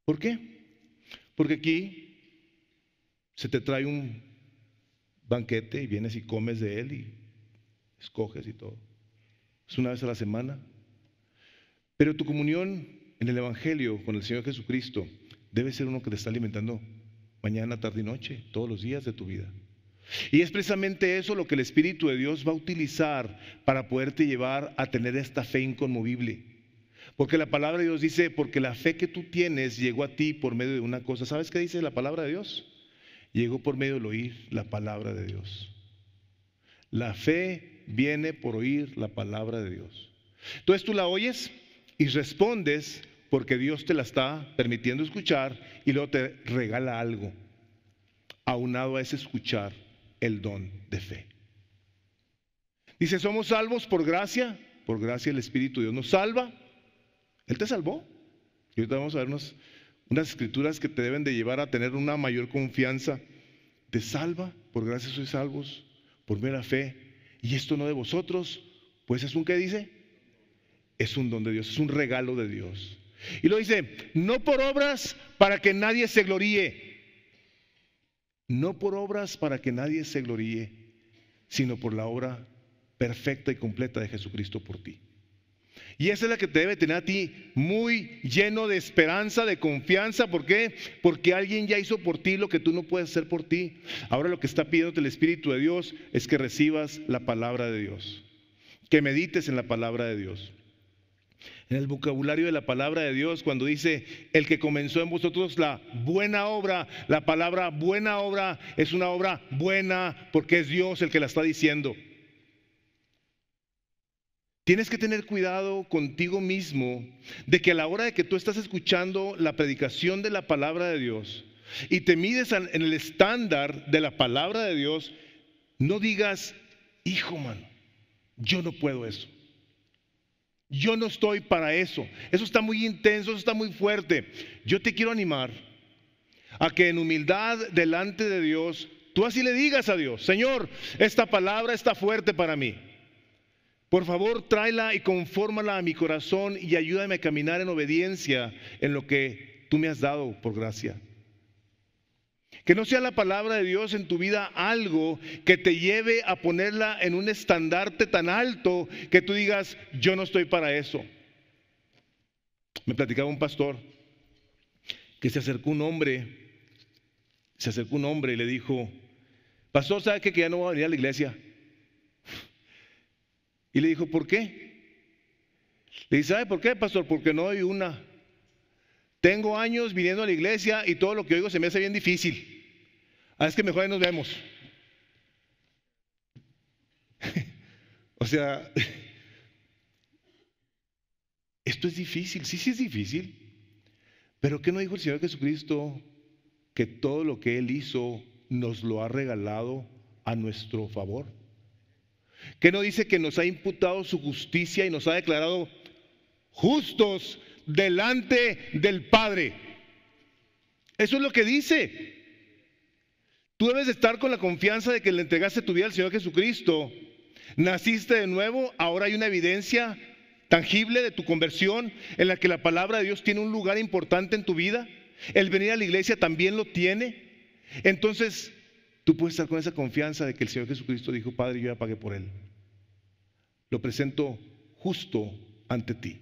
¿Por qué? Porque aquí se te trae un banquete y vienes y comes de él y escoges y todo es una vez a la semana. Pero tu comunión en el Evangelio con el Señor Jesucristo debe ser uno que te está alimentando mañana, tarde y noche, todos los días de tu vida. Y es precisamente eso lo que el Espíritu de Dios va a utilizar para poderte llevar a tener esta fe inconmovible. Porque la palabra de Dios dice, porque la fe que tú tienes llegó a ti por medio de una cosa. ¿Sabes qué dice la palabra de Dios? Llegó por medio del oír la palabra de Dios. La fe viene por oír la palabra de Dios. Entonces tú la oyes y respondes porque Dios te la está permitiendo escuchar y luego te regala algo. Aunado a ese escuchar el don de fe. Dice, somos salvos por gracia, por gracia el Espíritu de Dios nos salva. Él te salvó. Y ahorita vamos a ver unas, escrituras que te deben de llevar a tener una mayor confianza. Te salva, por gracia soy salvos, por mera fe y esto no de vosotros, pues es un que dice, es un don de Dios, es un regalo de Dios. Y lo dice, no por obras para que nadie se gloríe, no por obras para que nadie se gloríe, sino por la obra perfecta y completa de Jesucristo por ti. Y esa es la que te debe tener a ti muy lleno de esperanza, de confianza. ¿Por qué? Porque alguien ya hizo por ti lo que tú no puedes hacer por ti. Ahora lo que está pidiéndote el Espíritu de Dios es que recibas la palabra de Dios. Que medites en la palabra de Dios. En el vocabulario de la palabra de Dios, cuando dice, el que comenzó en vosotros la buena obra, la palabra buena obra es una obra buena porque es Dios el que la está diciendo. Tienes que tener cuidado contigo mismo de que a la hora de que tú estás escuchando la predicación de la palabra de Dios y te mides en el estándar de la palabra de Dios, no digas, hijo mano, yo no puedo eso. Yo no estoy para eso. Eso está muy intenso, eso está muy fuerte. Yo te quiero animar a que en humildad delante de Dios, tú así le digas a Dios, Señor, esta palabra está fuerte para mí. Por favor, tráela y confórmala a mi corazón y ayúdame a caminar en obediencia en lo que tú me has dado por gracia. Que no sea la palabra de Dios en tu vida algo que te lleve a ponerla en un estandarte tan alto que tú digas, yo no estoy para eso. Me platicaba un pastor que se acercó un hombre, se acercó un hombre y le dijo, pastor, ¿sabe qué? que ya no voy a venir a la iglesia? Y le dijo, ¿por qué? Le dice, ¿sabe por qué, pastor? Porque no hay una. Tengo años viniendo a la iglesia y todo lo que oigo se me hace bien difícil. Ah, es que mejor ahí nos vemos. [laughs] o sea, [laughs] esto es difícil, sí, sí es difícil. Pero ¿qué no dijo el Señor Jesucristo que todo lo que Él hizo nos lo ha regalado a nuestro favor? que no dice que nos ha imputado su justicia y nos ha declarado justos delante del Padre. Eso es lo que dice. Tú debes estar con la confianza de que le entregaste tu vida al Señor Jesucristo. Naciste de nuevo, ahora hay una evidencia tangible de tu conversión en la que la palabra de Dios tiene un lugar importante en tu vida. El venir a la iglesia también lo tiene. Entonces, tú puedes estar con esa confianza de que el Señor Jesucristo dijo, Padre, yo ya pagué por él lo presento justo ante ti.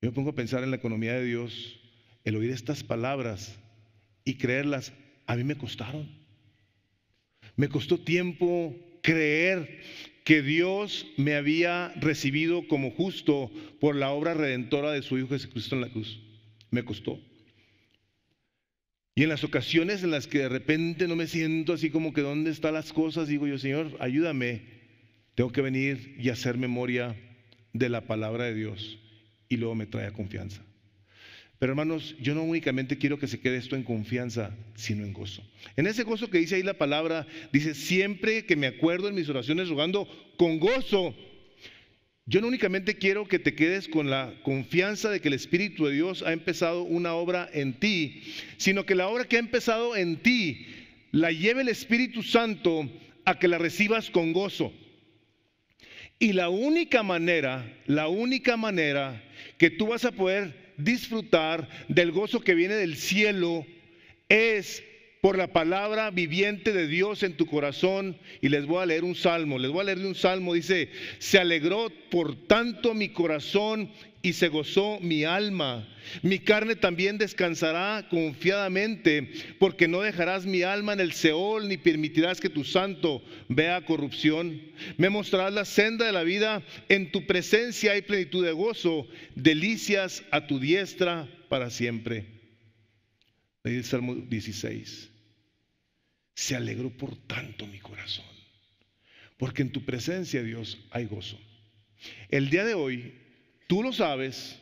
Yo me pongo a pensar en la economía de Dios, el oír estas palabras y creerlas, a mí me costaron. Me costó tiempo creer que Dios me había recibido como justo por la obra redentora de su Hijo Jesucristo en la cruz. Me costó. Y en las ocasiones en las que de repente no me siento así como que dónde están las cosas, digo yo, Señor, ayúdame tengo que venir y hacer memoria de la palabra de Dios y luego me trae a confianza. Pero hermanos, yo no únicamente quiero que se quede esto en confianza, sino en gozo. En ese gozo que dice ahí la palabra, dice, siempre que me acuerdo en mis oraciones rogando con gozo. Yo no únicamente quiero que te quedes con la confianza de que el Espíritu de Dios ha empezado una obra en ti, sino que la obra que ha empezado en ti la lleve el Espíritu Santo a que la recibas con gozo. Y la única manera, la única manera que tú vas a poder disfrutar del gozo que viene del cielo es por la palabra viviente de Dios en tu corazón. Y les voy a leer un salmo, les voy a leer de un salmo, dice, se alegró por tanto mi corazón y se gozó mi alma. Mi carne también descansará confiadamente, porque no dejarás mi alma en el Seol, ni permitirás que tu santo vea corrupción. Me mostrarás la senda de la vida, en tu presencia hay plenitud de gozo, delicias a tu diestra para siempre. Salmo 16 se alegró por tanto mi corazón. Porque en tu presencia, Dios, hay gozo. El día de hoy, tú lo sabes,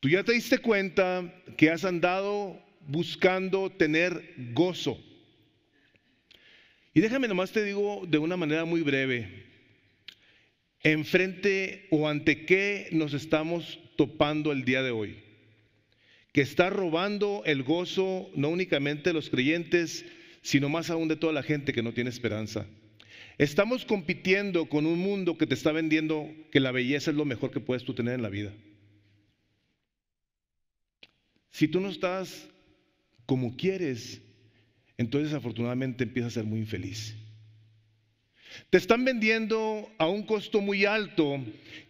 tú ya te diste cuenta que has andado buscando tener gozo. Y déjame nomás te digo de una manera muy breve, enfrente o ante qué nos estamos topando el día de hoy, que está robando el gozo no únicamente los creyentes, sino más aún de toda la gente que no tiene esperanza. Estamos compitiendo con un mundo que te está vendiendo que la belleza es lo mejor que puedes tú tener en la vida. Si tú no estás como quieres, entonces afortunadamente empiezas a ser muy infeliz. Te están vendiendo a un costo muy alto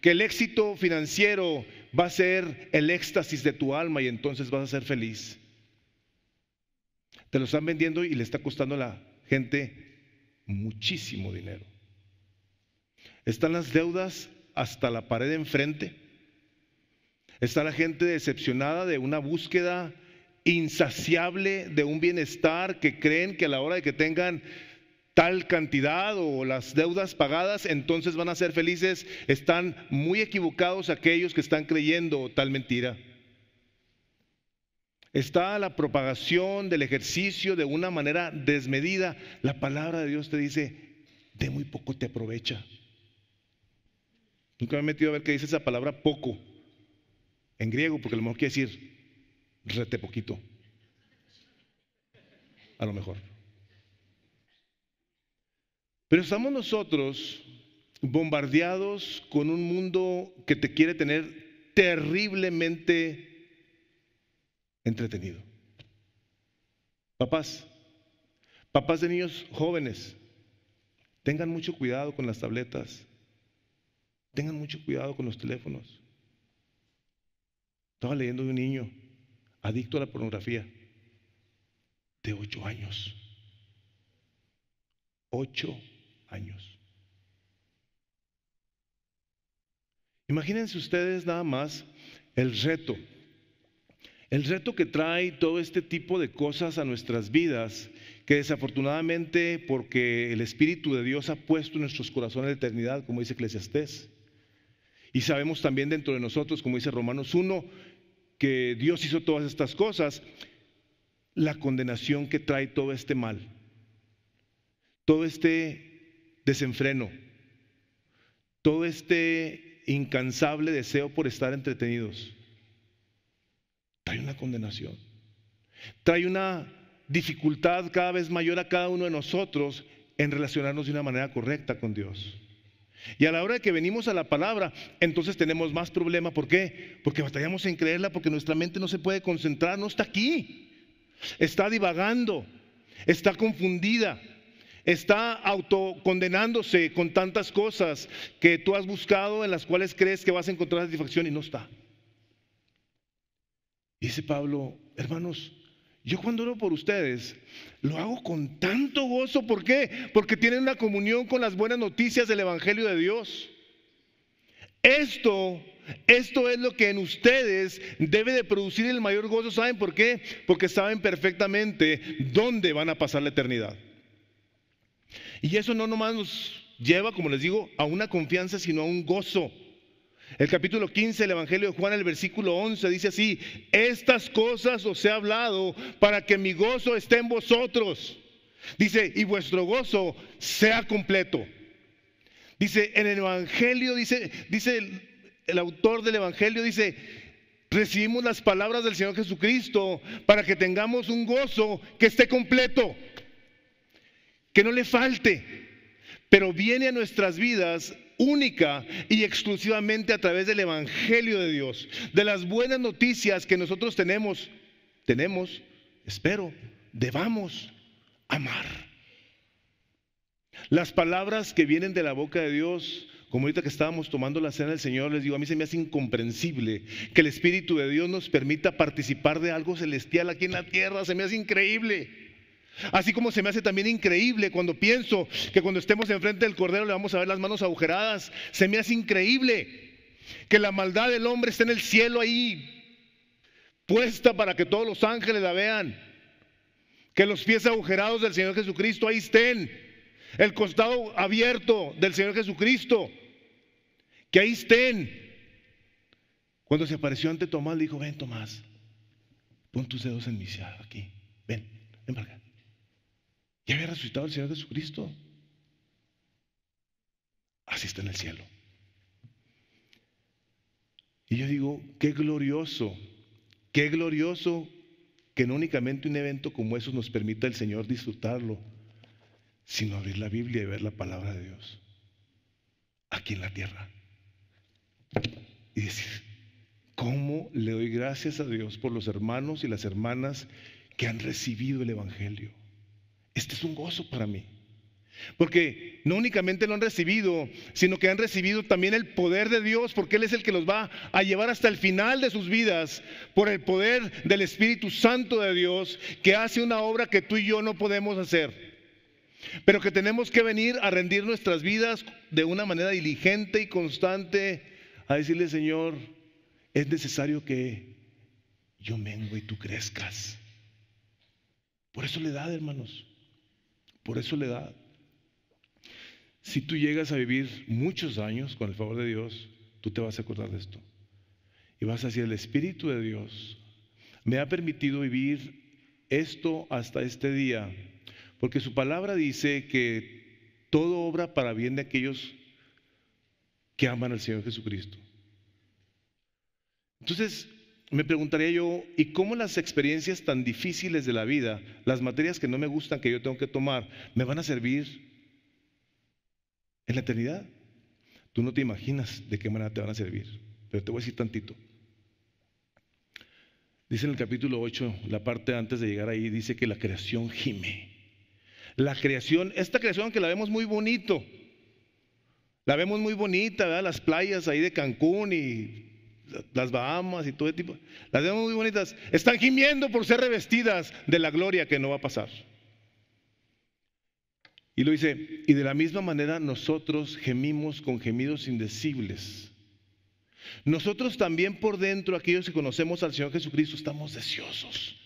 que el éxito financiero va a ser el éxtasis de tu alma y entonces vas a ser feliz. Te lo están vendiendo y le está costando a la gente muchísimo dinero. Están las deudas hasta la pared enfrente. Está la gente decepcionada de una búsqueda insaciable de un bienestar que creen que a la hora de que tengan tal cantidad o las deudas pagadas, entonces van a ser felices. Están muy equivocados aquellos que están creyendo tal mentira está la propagación del ejercicio de una manera desmedida. La palabra de Dios te dice, de muy poco te aprovecha. Nunca me he metido a ver qué dice esa palabra poco en griego, porque a lo mejor quiere decir rete poquito. A lo mejor. Pero estamos nosotros bombardeados con un mundo que te quiere tener terriblemente entretenido. Papás, papás de niños jóvenes, tengan mucho cuidado con las tabletas, tengan mucho cuidado con los teléfonos. Estaba leyendo de un niño adicto a la pornografía de ocho años. Ocho años. Imagínense ustedes nada más el reto el reto que trae todo este tipo de cosas a nuestras vidas, que desafortunadamente porque el Espíritu de Dios ha puesto en nuestros corazones la eternidad, como dice Eclesiastés, y sabemos también dentro de nosotros, como dice Romanos 1, que Dios hizo todas estas cosas, la condenación que trae todo este mal, todo este desenfreno, todo este incansable deseo por estar entretenidos trae una condenación. Trae una dificultad cada vez mayor a cada uno de nosotros en relacionarnos de una manera correcta con Dios. Y a la hora de que venimos a la palabra, entonces tenemos más problema. ¿Por qué? Porque batallamos en creerla, porque nuestra mente no se puede concentrar, no está aquí. Está divagando, está confundida, está autocondenándose con tantas cosas que tú has buscado, en las cuales crees que vas a encontrar satisfacción y no está dice Pablo, hermanos, yo cuando oro por ustedes, lo hago con tanto gozo. ¿Por qué? Porque tienen una comunión con las buenas noticias del Evangelio de Dios. Esto, esto es lo que en ustedes debe de producir el mayor gozo. ¿Saben por qué? Porque saben perfectamente dónde van a pasar la eternidad. Y eso no nomás nos lleva, como les digo, a una confianza, sino a un gozo. El capítulo 15 del Evangelio de Juan, el versículo 11, dice así, estas cosas os he hablado para que mi gozo esté en vosotros. Dice, y vuestro gozo sea completo. Dice, en el Evangelio, dice, dice el autor del Evangelio, dice, recibimos las palabras del Señor Jesucristo para que tengamos un gozo que esté completo, que no le falte, pero viene a nuestras vidas única y exclusivamente a través del Evangelio de Dios, de las buenas noticias que nosotros tenemos, tenemos, espero, debamos amar. Las palabras que vienen de la boca de Dios, como ahorita que estábamos tomando la cena del Señor, les digo, a mí se me hace incomprensible que el Espíritu de Dios nos permita participar de algo celestial aquí en la tierra, se me hace increíble. Así como se me hace también increíble cuando pienso que cuando estemos enfrente del Cordero le vamos a ver las manos agujeradas. Se me hace increíble que la maldad del hombre esté en el cielo ahí, puesta para que todos los ángeles la vean. Que los pies agujerados del Señor Jesucristo ahí estén. El costado abierto del Señor Jesucristo. Que ahí estén. Cuando se apareció ante Tomás, le dijo, ven Tomás, pon tus dedos en mi aquí. Ven, ven para acá. Ya había resucitado el Señor Jesucristo. Así está en el cielo. Y yo digo, qué glorioso, qué glorioso que no únicamente un evento como eso nos permita el Señor disfrutarlo, sino abrir la Biblia y ver la palabra de Dios aquí en la tierra. Y decir, ¿cómo le doy gracias a Dios por los hermanos y las hermanas que han recibido el Evangelio? este es un gozo para mí. Porque no únicamente lo han recibido, sino que han recibido también el poder de Dios, porque Él es el que los va a llevar hasta el final de sus vidas por el poder del Espíritu Santo de Dios, que hace una obra que tú y yo no podemos hacer, pero que tenemos que venir a rendir nuestras vidas de una manera diligente y constante, a decirle, Señor, es necesario que yo mengue y tú crezcas. Por eso le da, hermanos. Por eso le da, Si tú llegas a vivir muchos años con el favor de Dios, tú te vas a acordar de esto. Y vas a decir, el Espíritu de Dios me ha permitido vivir esto hasta este día. Porque su palabra dice que todo obra para bien de aquellos que aman al Señor Jesucristo. Entonces, me preguntaría yo, ¿y cómo las experiencias tan difíciles de la vida, las materias que no me gustan, que yo tengo que tomar, me van a servir en la eternidad? Tú no te imaginas de qué manera te van a servir, pero te voy a decir tantito. Dice en el capítulo 8, la parte antes de llegar ahí, dice que la creación gime. La creación, esta creación que la vemos muy bonito, la vemos muy bonita, las playas ahí de Cancún y las Bahamas y todo tipo. Las vemos muy bonitas. Están gimiendo por ser revestidas de la gloria que no va a pasar. Y lo dice, y de la misma manera nosotros gemimos con gemidos indecibles. Nosotros también por dentro, aquellos que conocemos al Señor Jesucristo, estamos deseosos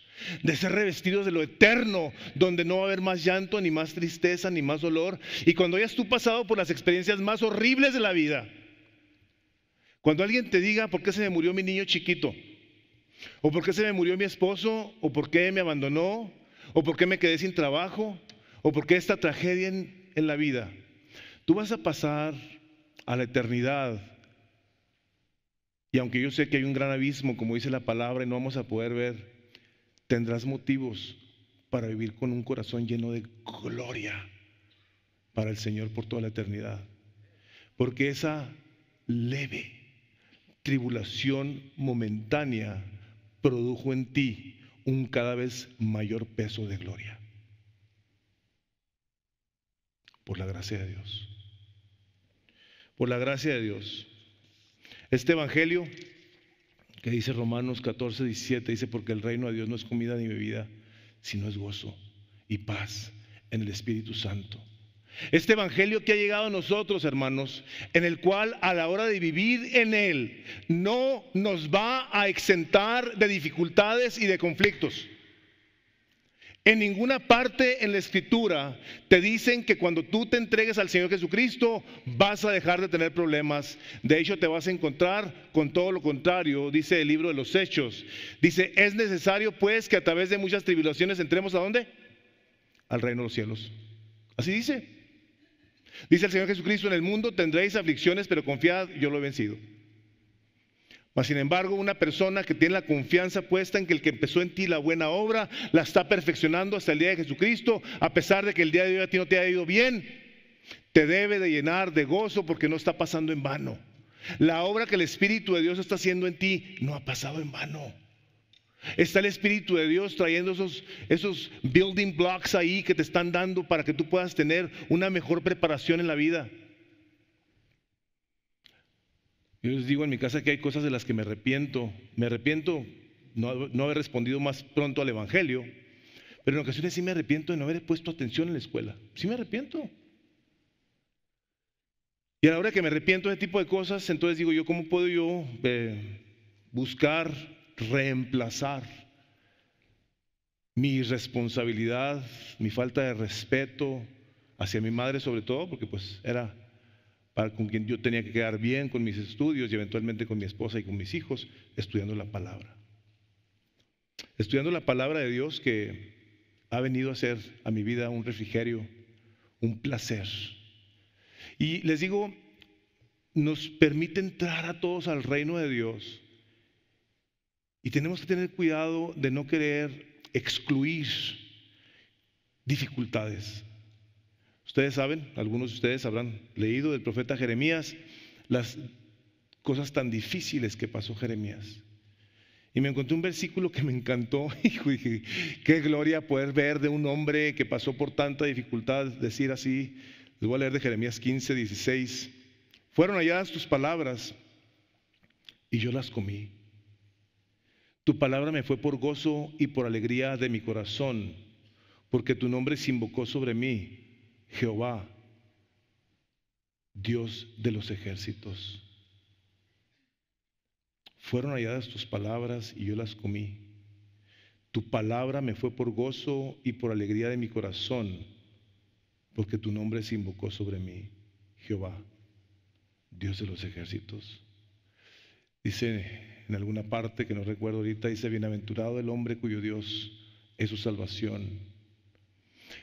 de ser revestidos de lo eterno, donde no va a haber más llanto, ni más tristeza, ni más dolor. Y cuando hayas tú pasado por las experiencias más horribles de la vida, cuando alguien te diga, ¿por qué se me murió mi niño chiquito? ¿O por qué se me murió mi esposo? ¿O por qué me abandonó? ¿O por qué me quedé sin trabajo? ¿O por qué esta tragedia en, la vida? Tú vas a pasar a la eternidad. Y aunque yo sé que hay un gran abismo, como dice la palabra, y no vamos a poder ver, tendrás motivos para vivir con un corazón lleno de gloria para el Señor por toda la eternidad. Porque esa leve tribulación momentánea produjo en ti un cada vez mayor peso de gloria. Por la gracia de Dios. Por la gracia de Dios. Este Evangelio que dice Romanos 14, 17, dice, porque el reino de Dios no es comida ni bebida, sino es gozo y paz en el Espíritu Santo este Evangelio que ha llegado a nosotros, hermanos, en el cual a la hora de vivir en Él no nos va a exentar de dificultades y de conflictos. En ninguna parte en la escritura te dicen que cuando tú te entregues al Señor Jesucristo vas a dejar de tener problemas. De hecho, te vas a encontrar con todo lo contrario, dice el libro de los Hechos. Dice, es necesario pues que a través de muchas tribulaciones entremos a dónde? Al reino de los cielos. Así dice. Dice el Señor Jesucristo, en el mundo tendréis aflicciones, pero confiad, yo lo he vencido. Mas sin embargo, una persona que tiene la confianza puesta en que el que empezó en ti la buena obra, la está perfeccionando hasta el día de Jesucristo, a pesar de que el día de hoy a ti no te ha ido bien, te debe de llenar de gozo porque no está pasando en vano. La obra que el Espíritu de Dios está haciendo en ti no ha pasado en vano. Está el Espíritu de Dios trayendo esos, esos building blocks ahí que te están dando para que tú puedas tener una mejor preparación en la vida. Yo les digo en mi casa que hay cosas de las que me arrepiento. Me arrepiento no, no haber respondido más pronto al Evangelio, pero en ocasiones sí me arrepiento de no haber puesto atención en la escuela. Sí me arrepiento. Y a la hora que me arrepiento de ese tipo de cosas, entonces digo yo, ¿cómo puedo yo eh, buscar reemplazar mi responsabilidad, mi falta de respeto hacia mi madre sobre todo, porque pues era para con quien yo tenía que quedar bien con mis estudios y eventualmente con mi esposa y con mis hijos, estudiando la palabra. Estudiando la palabra de Dios que ha venido a ser a mi vida un refrigerio, un placer. Y les digo, nos permite entrar a todos al reino de Dios y tenemos que tener cuidado de no querer excluir dificultades. Ustedes saben, algunos de ustedes habrán leído del profeta Jeremías las cosas tan difíciles que pasó Jeremías. Y me encontré un versículo que me encantó. [laughs] dije, qué gloria poder ver de un hombre que pasó por tanta dificultad decir así. Les voy a leer de Jeremías 15, 16. Fueron halladas tus palabras y yo las comí. Tu palabra me fue por gozo y por alegría de mi corazón, porque tu nombre se invocó sobre mí, Jehová, Dios de los ejércitos. Fueron halladas tus palabras y yo las comí. Tu palabra me fue por gozo y por alegría de mi corazón, porque tu nombre se invocó sobre mí, Jehová, Dios de los ejércitos. Dice en alguna mm. parte que no recuerdo ahorita, dice, bienaventurado el hombre cuyo Dios es su salvación.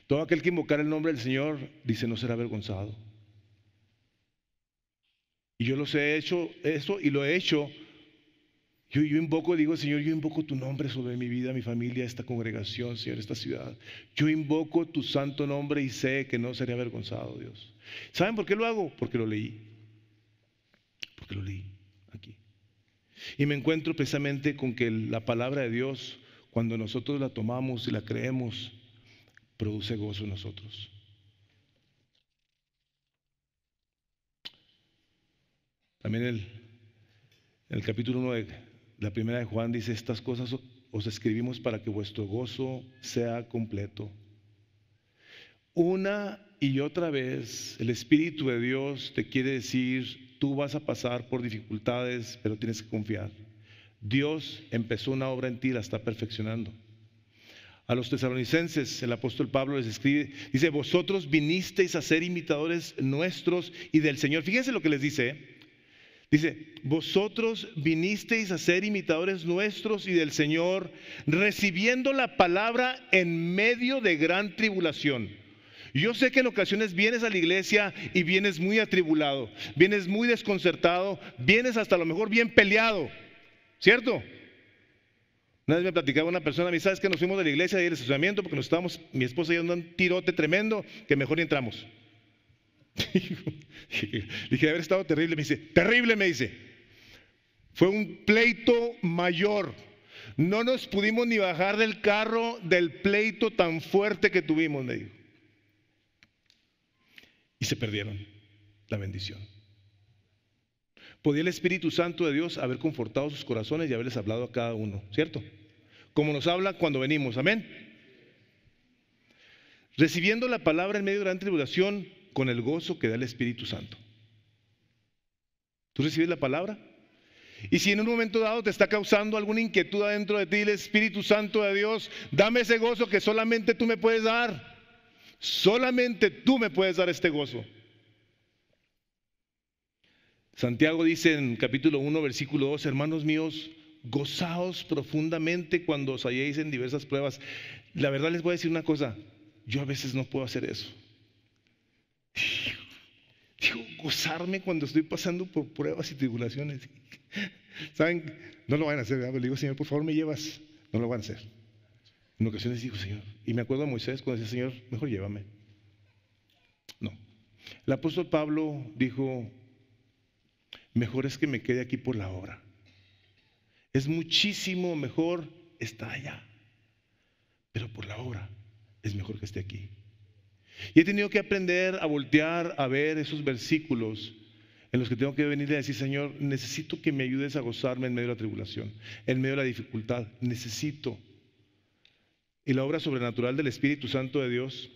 Todo aquel que invocar el nombre del Señor, dice, no será avergonzado. Y yo los he hecho eso y lo he hecho. Yo, yo invoco, digo, Señor, yo invoco tu nombre sobre mi vida, mi familia, esta congregación, Señor, esta ciudad. Yo invoco tu santo nombre y sé que no seré avergonzado, Dios. ¿Saben por qué lo hago? Porque lo leí. Porque lo leí. Y me encuentro precisamente con que la palabra de Dios, cuando nosotros la tomamos y la creemos, produce gozo en nosotros. También el, en el capítulo 1 de la primera de Juan dice, estas cosas os escribimos para que vuestro gozo sea completo. Una y otra vez el Espíritu de Dios te quiere decir Tú vas a pasar por dificultades, pero tienes que confiar. Dios empezó una obra en ti, la está perfeccionando. A los tesalonicenses el apóstol Pablo les escribe, dice, vosotros vinisteis a ser imitadores nuestros y del Señor. Fíjense lo que les dice. ¿eh? Dice, vosotros vinisteis a ser imitadores nuestros y del Señor, recibiendo la palabra en medio de gran tribulación yo sé que en ocasiones vienes a la iglesia y vienes muy atribulado, vienes muy desconcertado, vienes hasta a lo mejor bien peleado, ¿cierto? Una vez me platicaba una persona, a mí, ¿sabes que nos fuimos de la iglesia y el estacionamiento porque nos estábamos, mi esposa y yo, un tirote tremendo que mejor entramos. [laughs] Dije, de haber estado terrible, me dice, terrible, me dice. Fue un pleito mayor. No nos pudimos ni bajar del carro del pleito tan fuerte que tuvimos, me dijo y se perdieron la bendición. Podía el Espíritu Santo de Dios haber confortado sus corazones y haberles hablado a cada uno, ¿cierto? Como nos habla cuando venimos, amén. Recibiendo la palabra en medio de gran tribulación con el gozo que da el Espíritu Santo. ¿Tú recibes la palabra? Y si en un momento dado te está causando alguna inquietud adentro de ti, el Espíritu Santo de Dios, dame ese gozo que solamente tú me puedes dar. Solamente tú me puedes dar este gozo. Santiago dice en capítulo 1, versículo 2, hermanos míos, gozaos profundamente cuando os halléis en diversas pruebas. La verdad les voy a decir una cosa, yo a veces no puedo hacer eso. Digo, gozarme cuando estoy pasando por pruebas y tribulaciones. ¿Saben? No lo van a hacer, le digo, Señor, por favor me llevas. No lo van a hacer. En ocasiones dijo, Señor, y me acuerdo a Moisés cuando decía, Señor, mejor llévame. No. El apóstol Pablo dijo, mejor es que me quede aquí por la obra. Es muchísimo mejor estar allá, pero por la obra es mejor que esté aquí. Y he tenido que aprender a voltear a ver esos versículos en los que tengo que venir a decir, Señor, necesito que me ayudes a gozarme en medio de la tribulación, en medio de la dificultad. Necesito y la obra sobrenatural del Espíritu Santo de Dios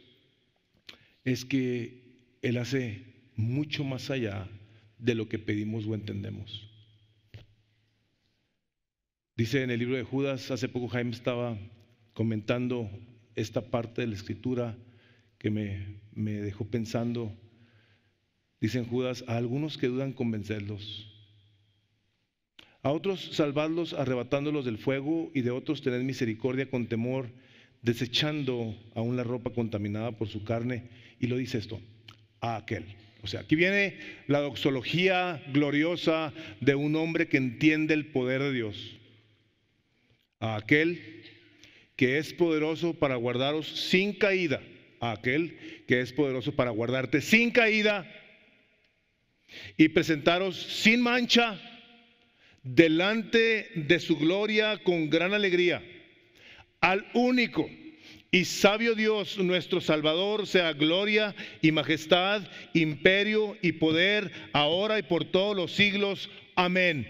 es que Él hace mucho más allá de lo que pedimos o entendemos. Dice en el libro de Judas, hace poco Jaime estaba comentando esta parte de la escritura que me, dejó pensando. Dice en Judas, a algunos que dudan convencerlos, a otros salvadlos arrebatándolos del fuego y de otros tened misericordia con temor desechando aún la ropa contaminada por su carne, y lo dice esto, a aquel. O sea, aquí viene la doxología gloriosa de un hombre que entiende el poder de Dios. A aquel que es poderoso para guardaros sin caída. A aquel que es poderoso para guardarte sin caída y presentaros sin mancha delante de su gloria con gran alegría al único y sabio Dios nuestro Salvador, sea gloria y majestad, imperio y poder, ahora y por todos los siglos. Amén.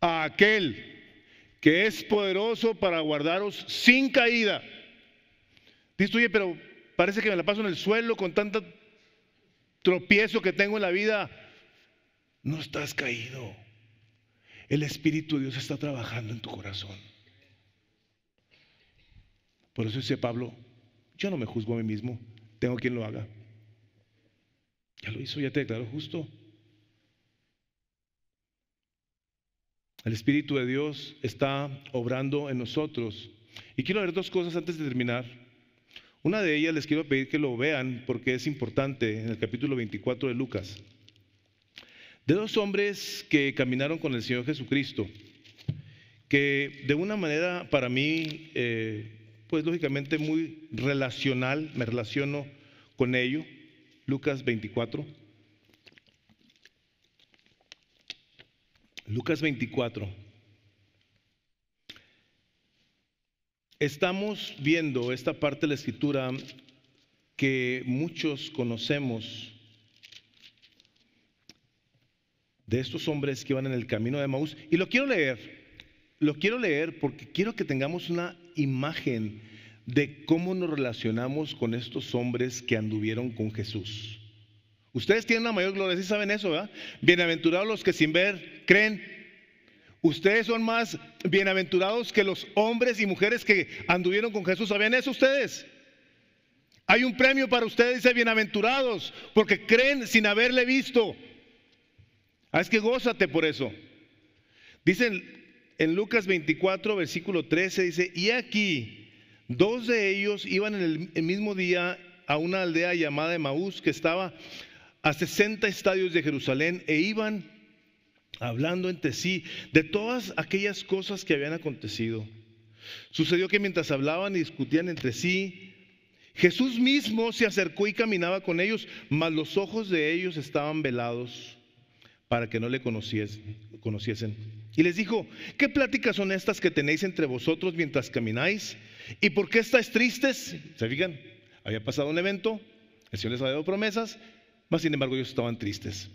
A aquel que es poderoso para guardaros sin caída. Dice, oye, pero parece que me la paso en el suelo con tanto tropiezo que tengo en la vida. No estás caído. El Espíritu de Dios está trabajando en tu corazón. Por eso dice Pablo, yo no me juzgo a mí mismo, tengo quien lo haga. Ya lo hizo, ya te declaró justo. El Espíritu de Dios está obrando en nosotros. Y quiero ver dos cosas antes de terminar. Una de ellas les quiero pedir que lo vean porque es importante en el capítulo 24 de Lucas. De dos hombres que caminaron con el Señor Jesucristo, que de una manera para mí eh, pues lógicamente muy relacional, me relaciono con ello. Lucas 24. Lucas 24. Estamos viendo esta parte de la escritura que muchos conocemos de estos hombres que van en el camino de Maús. Y lo quiero leer lo quiero leer porque quiero que tengamos una imagen de cómo nos relacionamos con estos hombres que anduvieron con Jesús. Ustedes tienen la mayor gloria, sí saben eso, ¿verdad? Bienaventurados los que sin ver creen. Ustedes son más bienaventurados que los hombres y mujeres que anduvieron con Jesús. ¿saben eso ustedes? Hay un premio para ustedes, dice bienaventurados, porque creen sin haberle visto. Ah, es que gózate por eso. Dicen en Lucas 24, versículo 13 dice, y aquí dos de ellos iban en el, mismo día a una aldea llamada Emaús que estaba a 60 estadios de Jerusalén e iban hablando entre sí de todas aquellas cosas que habían acontecido. Sucedió que mientras hablaban y discutían entre sí, Jesús mismo se acercó y caminaba con ellos, mas los ojos de ellos estaban velados para que no le conociesen. Y les dijo, ¿qué pláticas son estas que tenéis entre vosotros mientras camináis? ¿Y por qué estáis tristes? ¿Se fijan? Había pasado un evento, el Señor les había dado promesas, mas sin embargo ellos estaban tristes.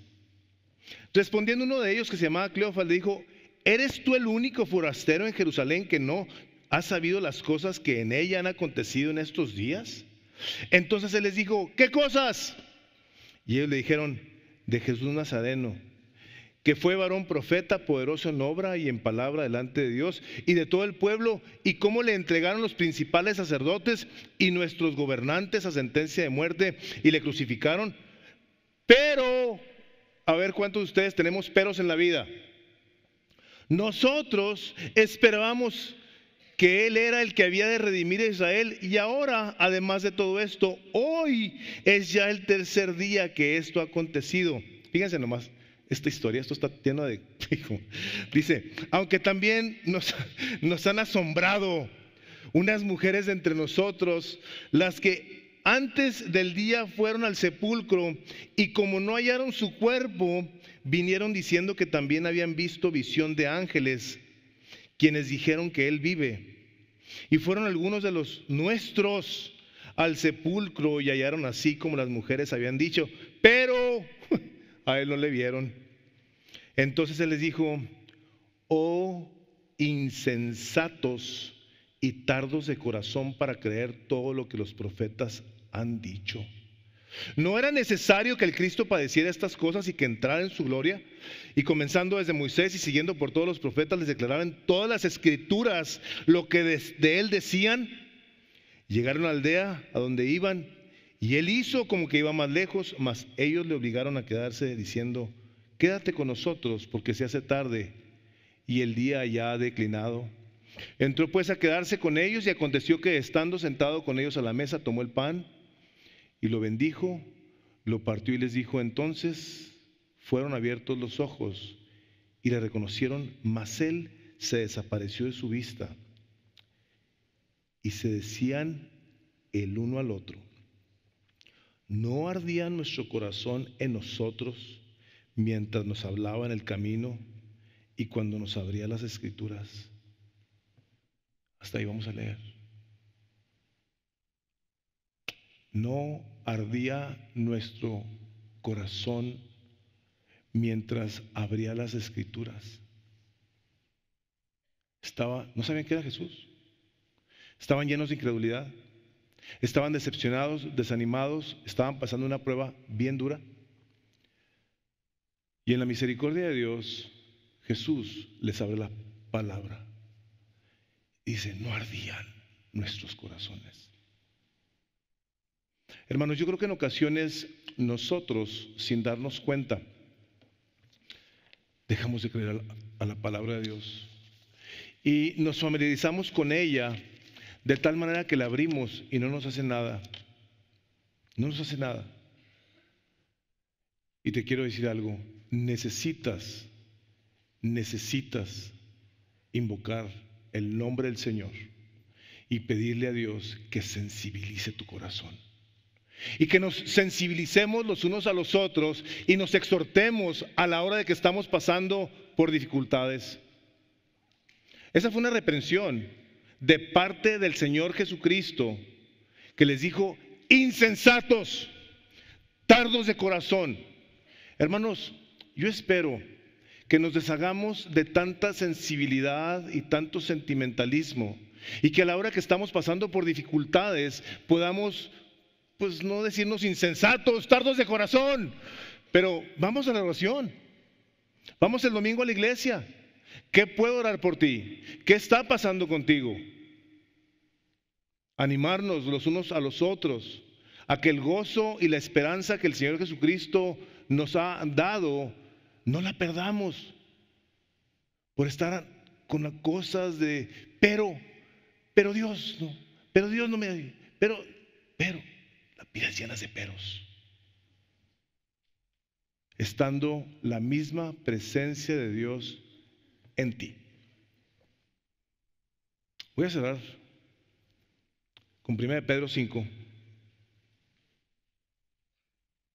Respondiendo uno de ellos que se llamaba Cleofas, le dijo, ¿eres tú el único forastero en Jerusalén que no ha sabido las cosas que en ella han acontecido en estos días? Entonces él les dijo, ¿qué cosas? Y ellos le dijeron, de Jesús Nazareno que fue varón profeta, poderoso en obra y en palabra delante de Dios y de todo el pueblo, y cómo le entregaron los principales sacerdotes y nuestros gobernantes a sentencia de muerte y le crucificaron. Pero, a ver cuántos de ustedes tenemos peros en la vida. Nosotros esperábamos que Él era el que había de redimir a Israel y ahora, además de todo esto, hoy es ya el tercer día que esto ha acontecido. Fíjense nomás, esta historia, esto está lleno de... [laughs] Dice, aunque también nos, [laughs] nos han asombrado unas mujeres entre nosotros, las que antes del día fueron al sepulcro y como no hallaron su cuerpo, vinieron diciendo que también habían visto visión de ángeles, quienes dijeron que Él vive. Y fueron algunos de los nuestros al sepulcro y hallaron así como las mujeres habían dicho, pero [laughs] a él no le vieron. Entonces él les dijo, oh insensatos y tardos de corazón para creer todo lo que los profetas han dicho. ¿No era necesario que el Cristo padeciera estas cosas y que entrara en su gloria? Y comenzando desde Moisés y siguiendo por todos los profetas, les declaraban todas las escrituras lo que de, él decían. Llegaron a la aldea a donde iban y él hizo como que iba más lejos, mas ellos le obligaron a quedarse diciendo, quédate con nosotros porque se hace tarde y el día ya ha declinado. Entró pues a quedarse con ellos y aconteció que estando sentado con ellos a la mesa tomó el pan y lo bendijo, lo partió y les dijo, entonces fueron abiertos los ojos y le reconocieron, mas él se desapareció de su vista y se decían el uno al otro ¿No ardía nuestro corazón en nosotros mientras nos hablaba en el camino y cuando nos abría las escrituras? Hasta ahí vamos a leer. ¿No ardía nuestro corazón mientras abría las escrituras? Estaba, ¿no sabían que era Jesús? Estaban llenos de incredulidad. Estaban decepcionados, desanimados, estaban pasando una prueba bien dura. Y en la misericordia de Dios, Jesús les abre la palabra. Y dice, no ardían nuestros corazones. Hermanos, yo creo que en ocasiones nosotros, sin darnos cuenta, dejamos de creer a la, a la palabra de Dios. Y nos familiarizamos con ella de tal manera que la abrimos y no nos hace nada. No nos hace nada. Y te quiero decir algo, necesitas, necesitas invocar el nombre del Señor y pedirle a Dios que sensibilice tu corazón. Y que nos sensibilicemos los unos a los otros y nos exhortemos a la hora de que estamos pasando por dificultades. Esa fue una reprensión de parte del Señor Jesucristo, que les dijo, insensatos, tardos de corazón. Hermanos, yo espero que nos deshagamos de tanta sensibilidad y tanto sentimentalismo y que a la hora que estamos pasando por dificultades podamos, pues no decirnos insensatos, tardos de corazón, pero vamos a la oración, vamos el domingo a la iglesia. ¿Qué puedo orar por ti? ¿Qué está pasando contigo? animarnos los unos a los otros, a que el gozo y la esperanza que el Señor Jesucristo nos ha dado, no la perdamos por estar con las cosas de, pero, pero Dios, no, pero Dios no me, pero, pero, las vida llenas de peros. Estando la misma presencia de Dios en ti. Voy a cerrar con Pedro 5.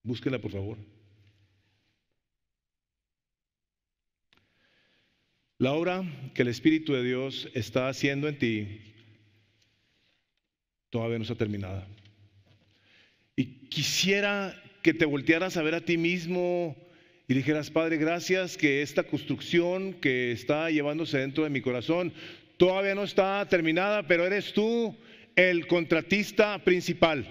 Búsquela, por favor. La obra que el Espíritu de Dios está haciendo en ti todavía no está terminada. Y quisiera que te voltearas a ver a ti mismo y dijeras, Padre, gracias que esta construcción que está llevándose dentro de mi corazón todavía no está terminada, pero eres tú el contratista principal,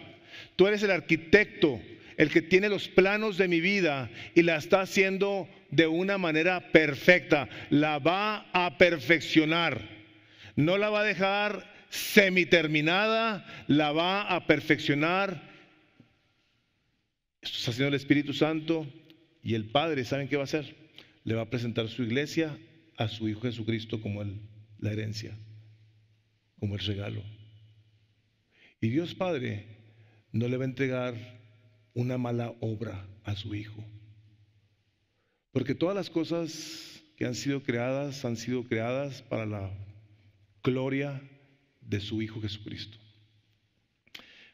tú eres el arquitecto, el que tiene los planos de mi vida y la está haciendo de una manera perfecta, la va a perfeccionar, no la va a dejar semiterminada, la va a perfeccionar. Esto está haciendo el Espíritu Santo y el Padre, ¿saben qué va a hacer? Le va a presentar su iglesia a su Hijo Jesucristo como la herencia, como el regalo. Y Dios Padre no le va a entregar una mala obra a su Hijo. Porque todas las cosas que han sido creadas han sido creadas para la gloria de su Hijo Jesucristo.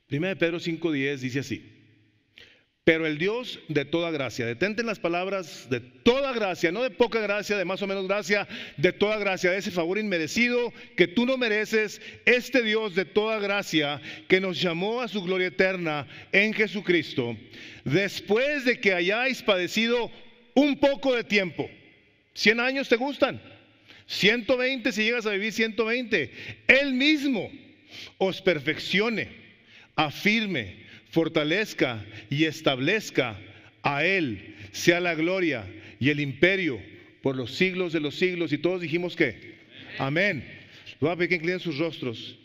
Primera de Pedro 5.10 dice así, pero el Dios de toda gracia, detente en las palabras de toda gracia, no de poca gracia, de más o menos gracia, de toda gracia, de ese favor inmerecido que tú no mereces, este Dios de toda gracia que nos llamó a su gloria eterna en Jesucristo, después de que hayáis padecido un poco de tiempo, 100 años te gustan, 120 si llegas a vivir 120, Él mismo os perfeccione, afirme, fortalezca y establezca. A Él sea la gloria y el imperio por los siglos de los siglos. Y todos dijimos que, amén. Vamos a que inclinen sus rostros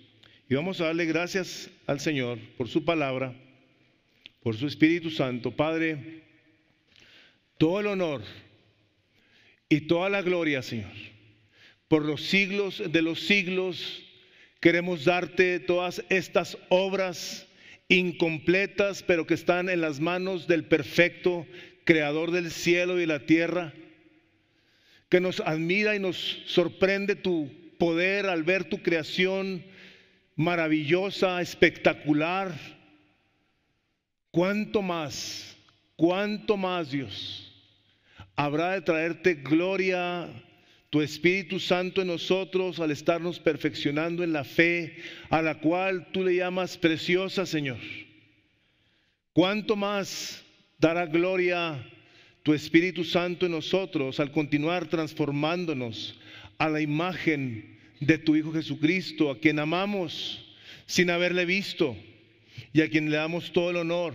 y vamos a darle gracias al Señor por su palabra, por su Espíritu Santo. Padre, todo el honor y toda la gloria, Señor, por los siglos de los siglos. Queremos darte todas estas obras incompletas, pero que están en las manos del perfecto, creador del cielo y la tierra, que nos admira y nos sorprende tu poder al ver tu creación maravillosa, espectacular. ¿Cuánto más, cuánto más Dios habrá de traerte gloria, tu Espíritu Santo en nosotros al estarnos perfeccionando en la fe, a la cual tú le llamas preciosa, Señor. ¿Cuánto más dará gloria tu Espíritu Santo en nosotros al continuar transformándonos a la imagen de tu Hijo Jesucristo, a quien amamos sin haberle visto y a quien le damos todo el honor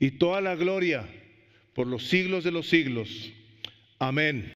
y toda la gloria por los siglos de los siglos? Amén.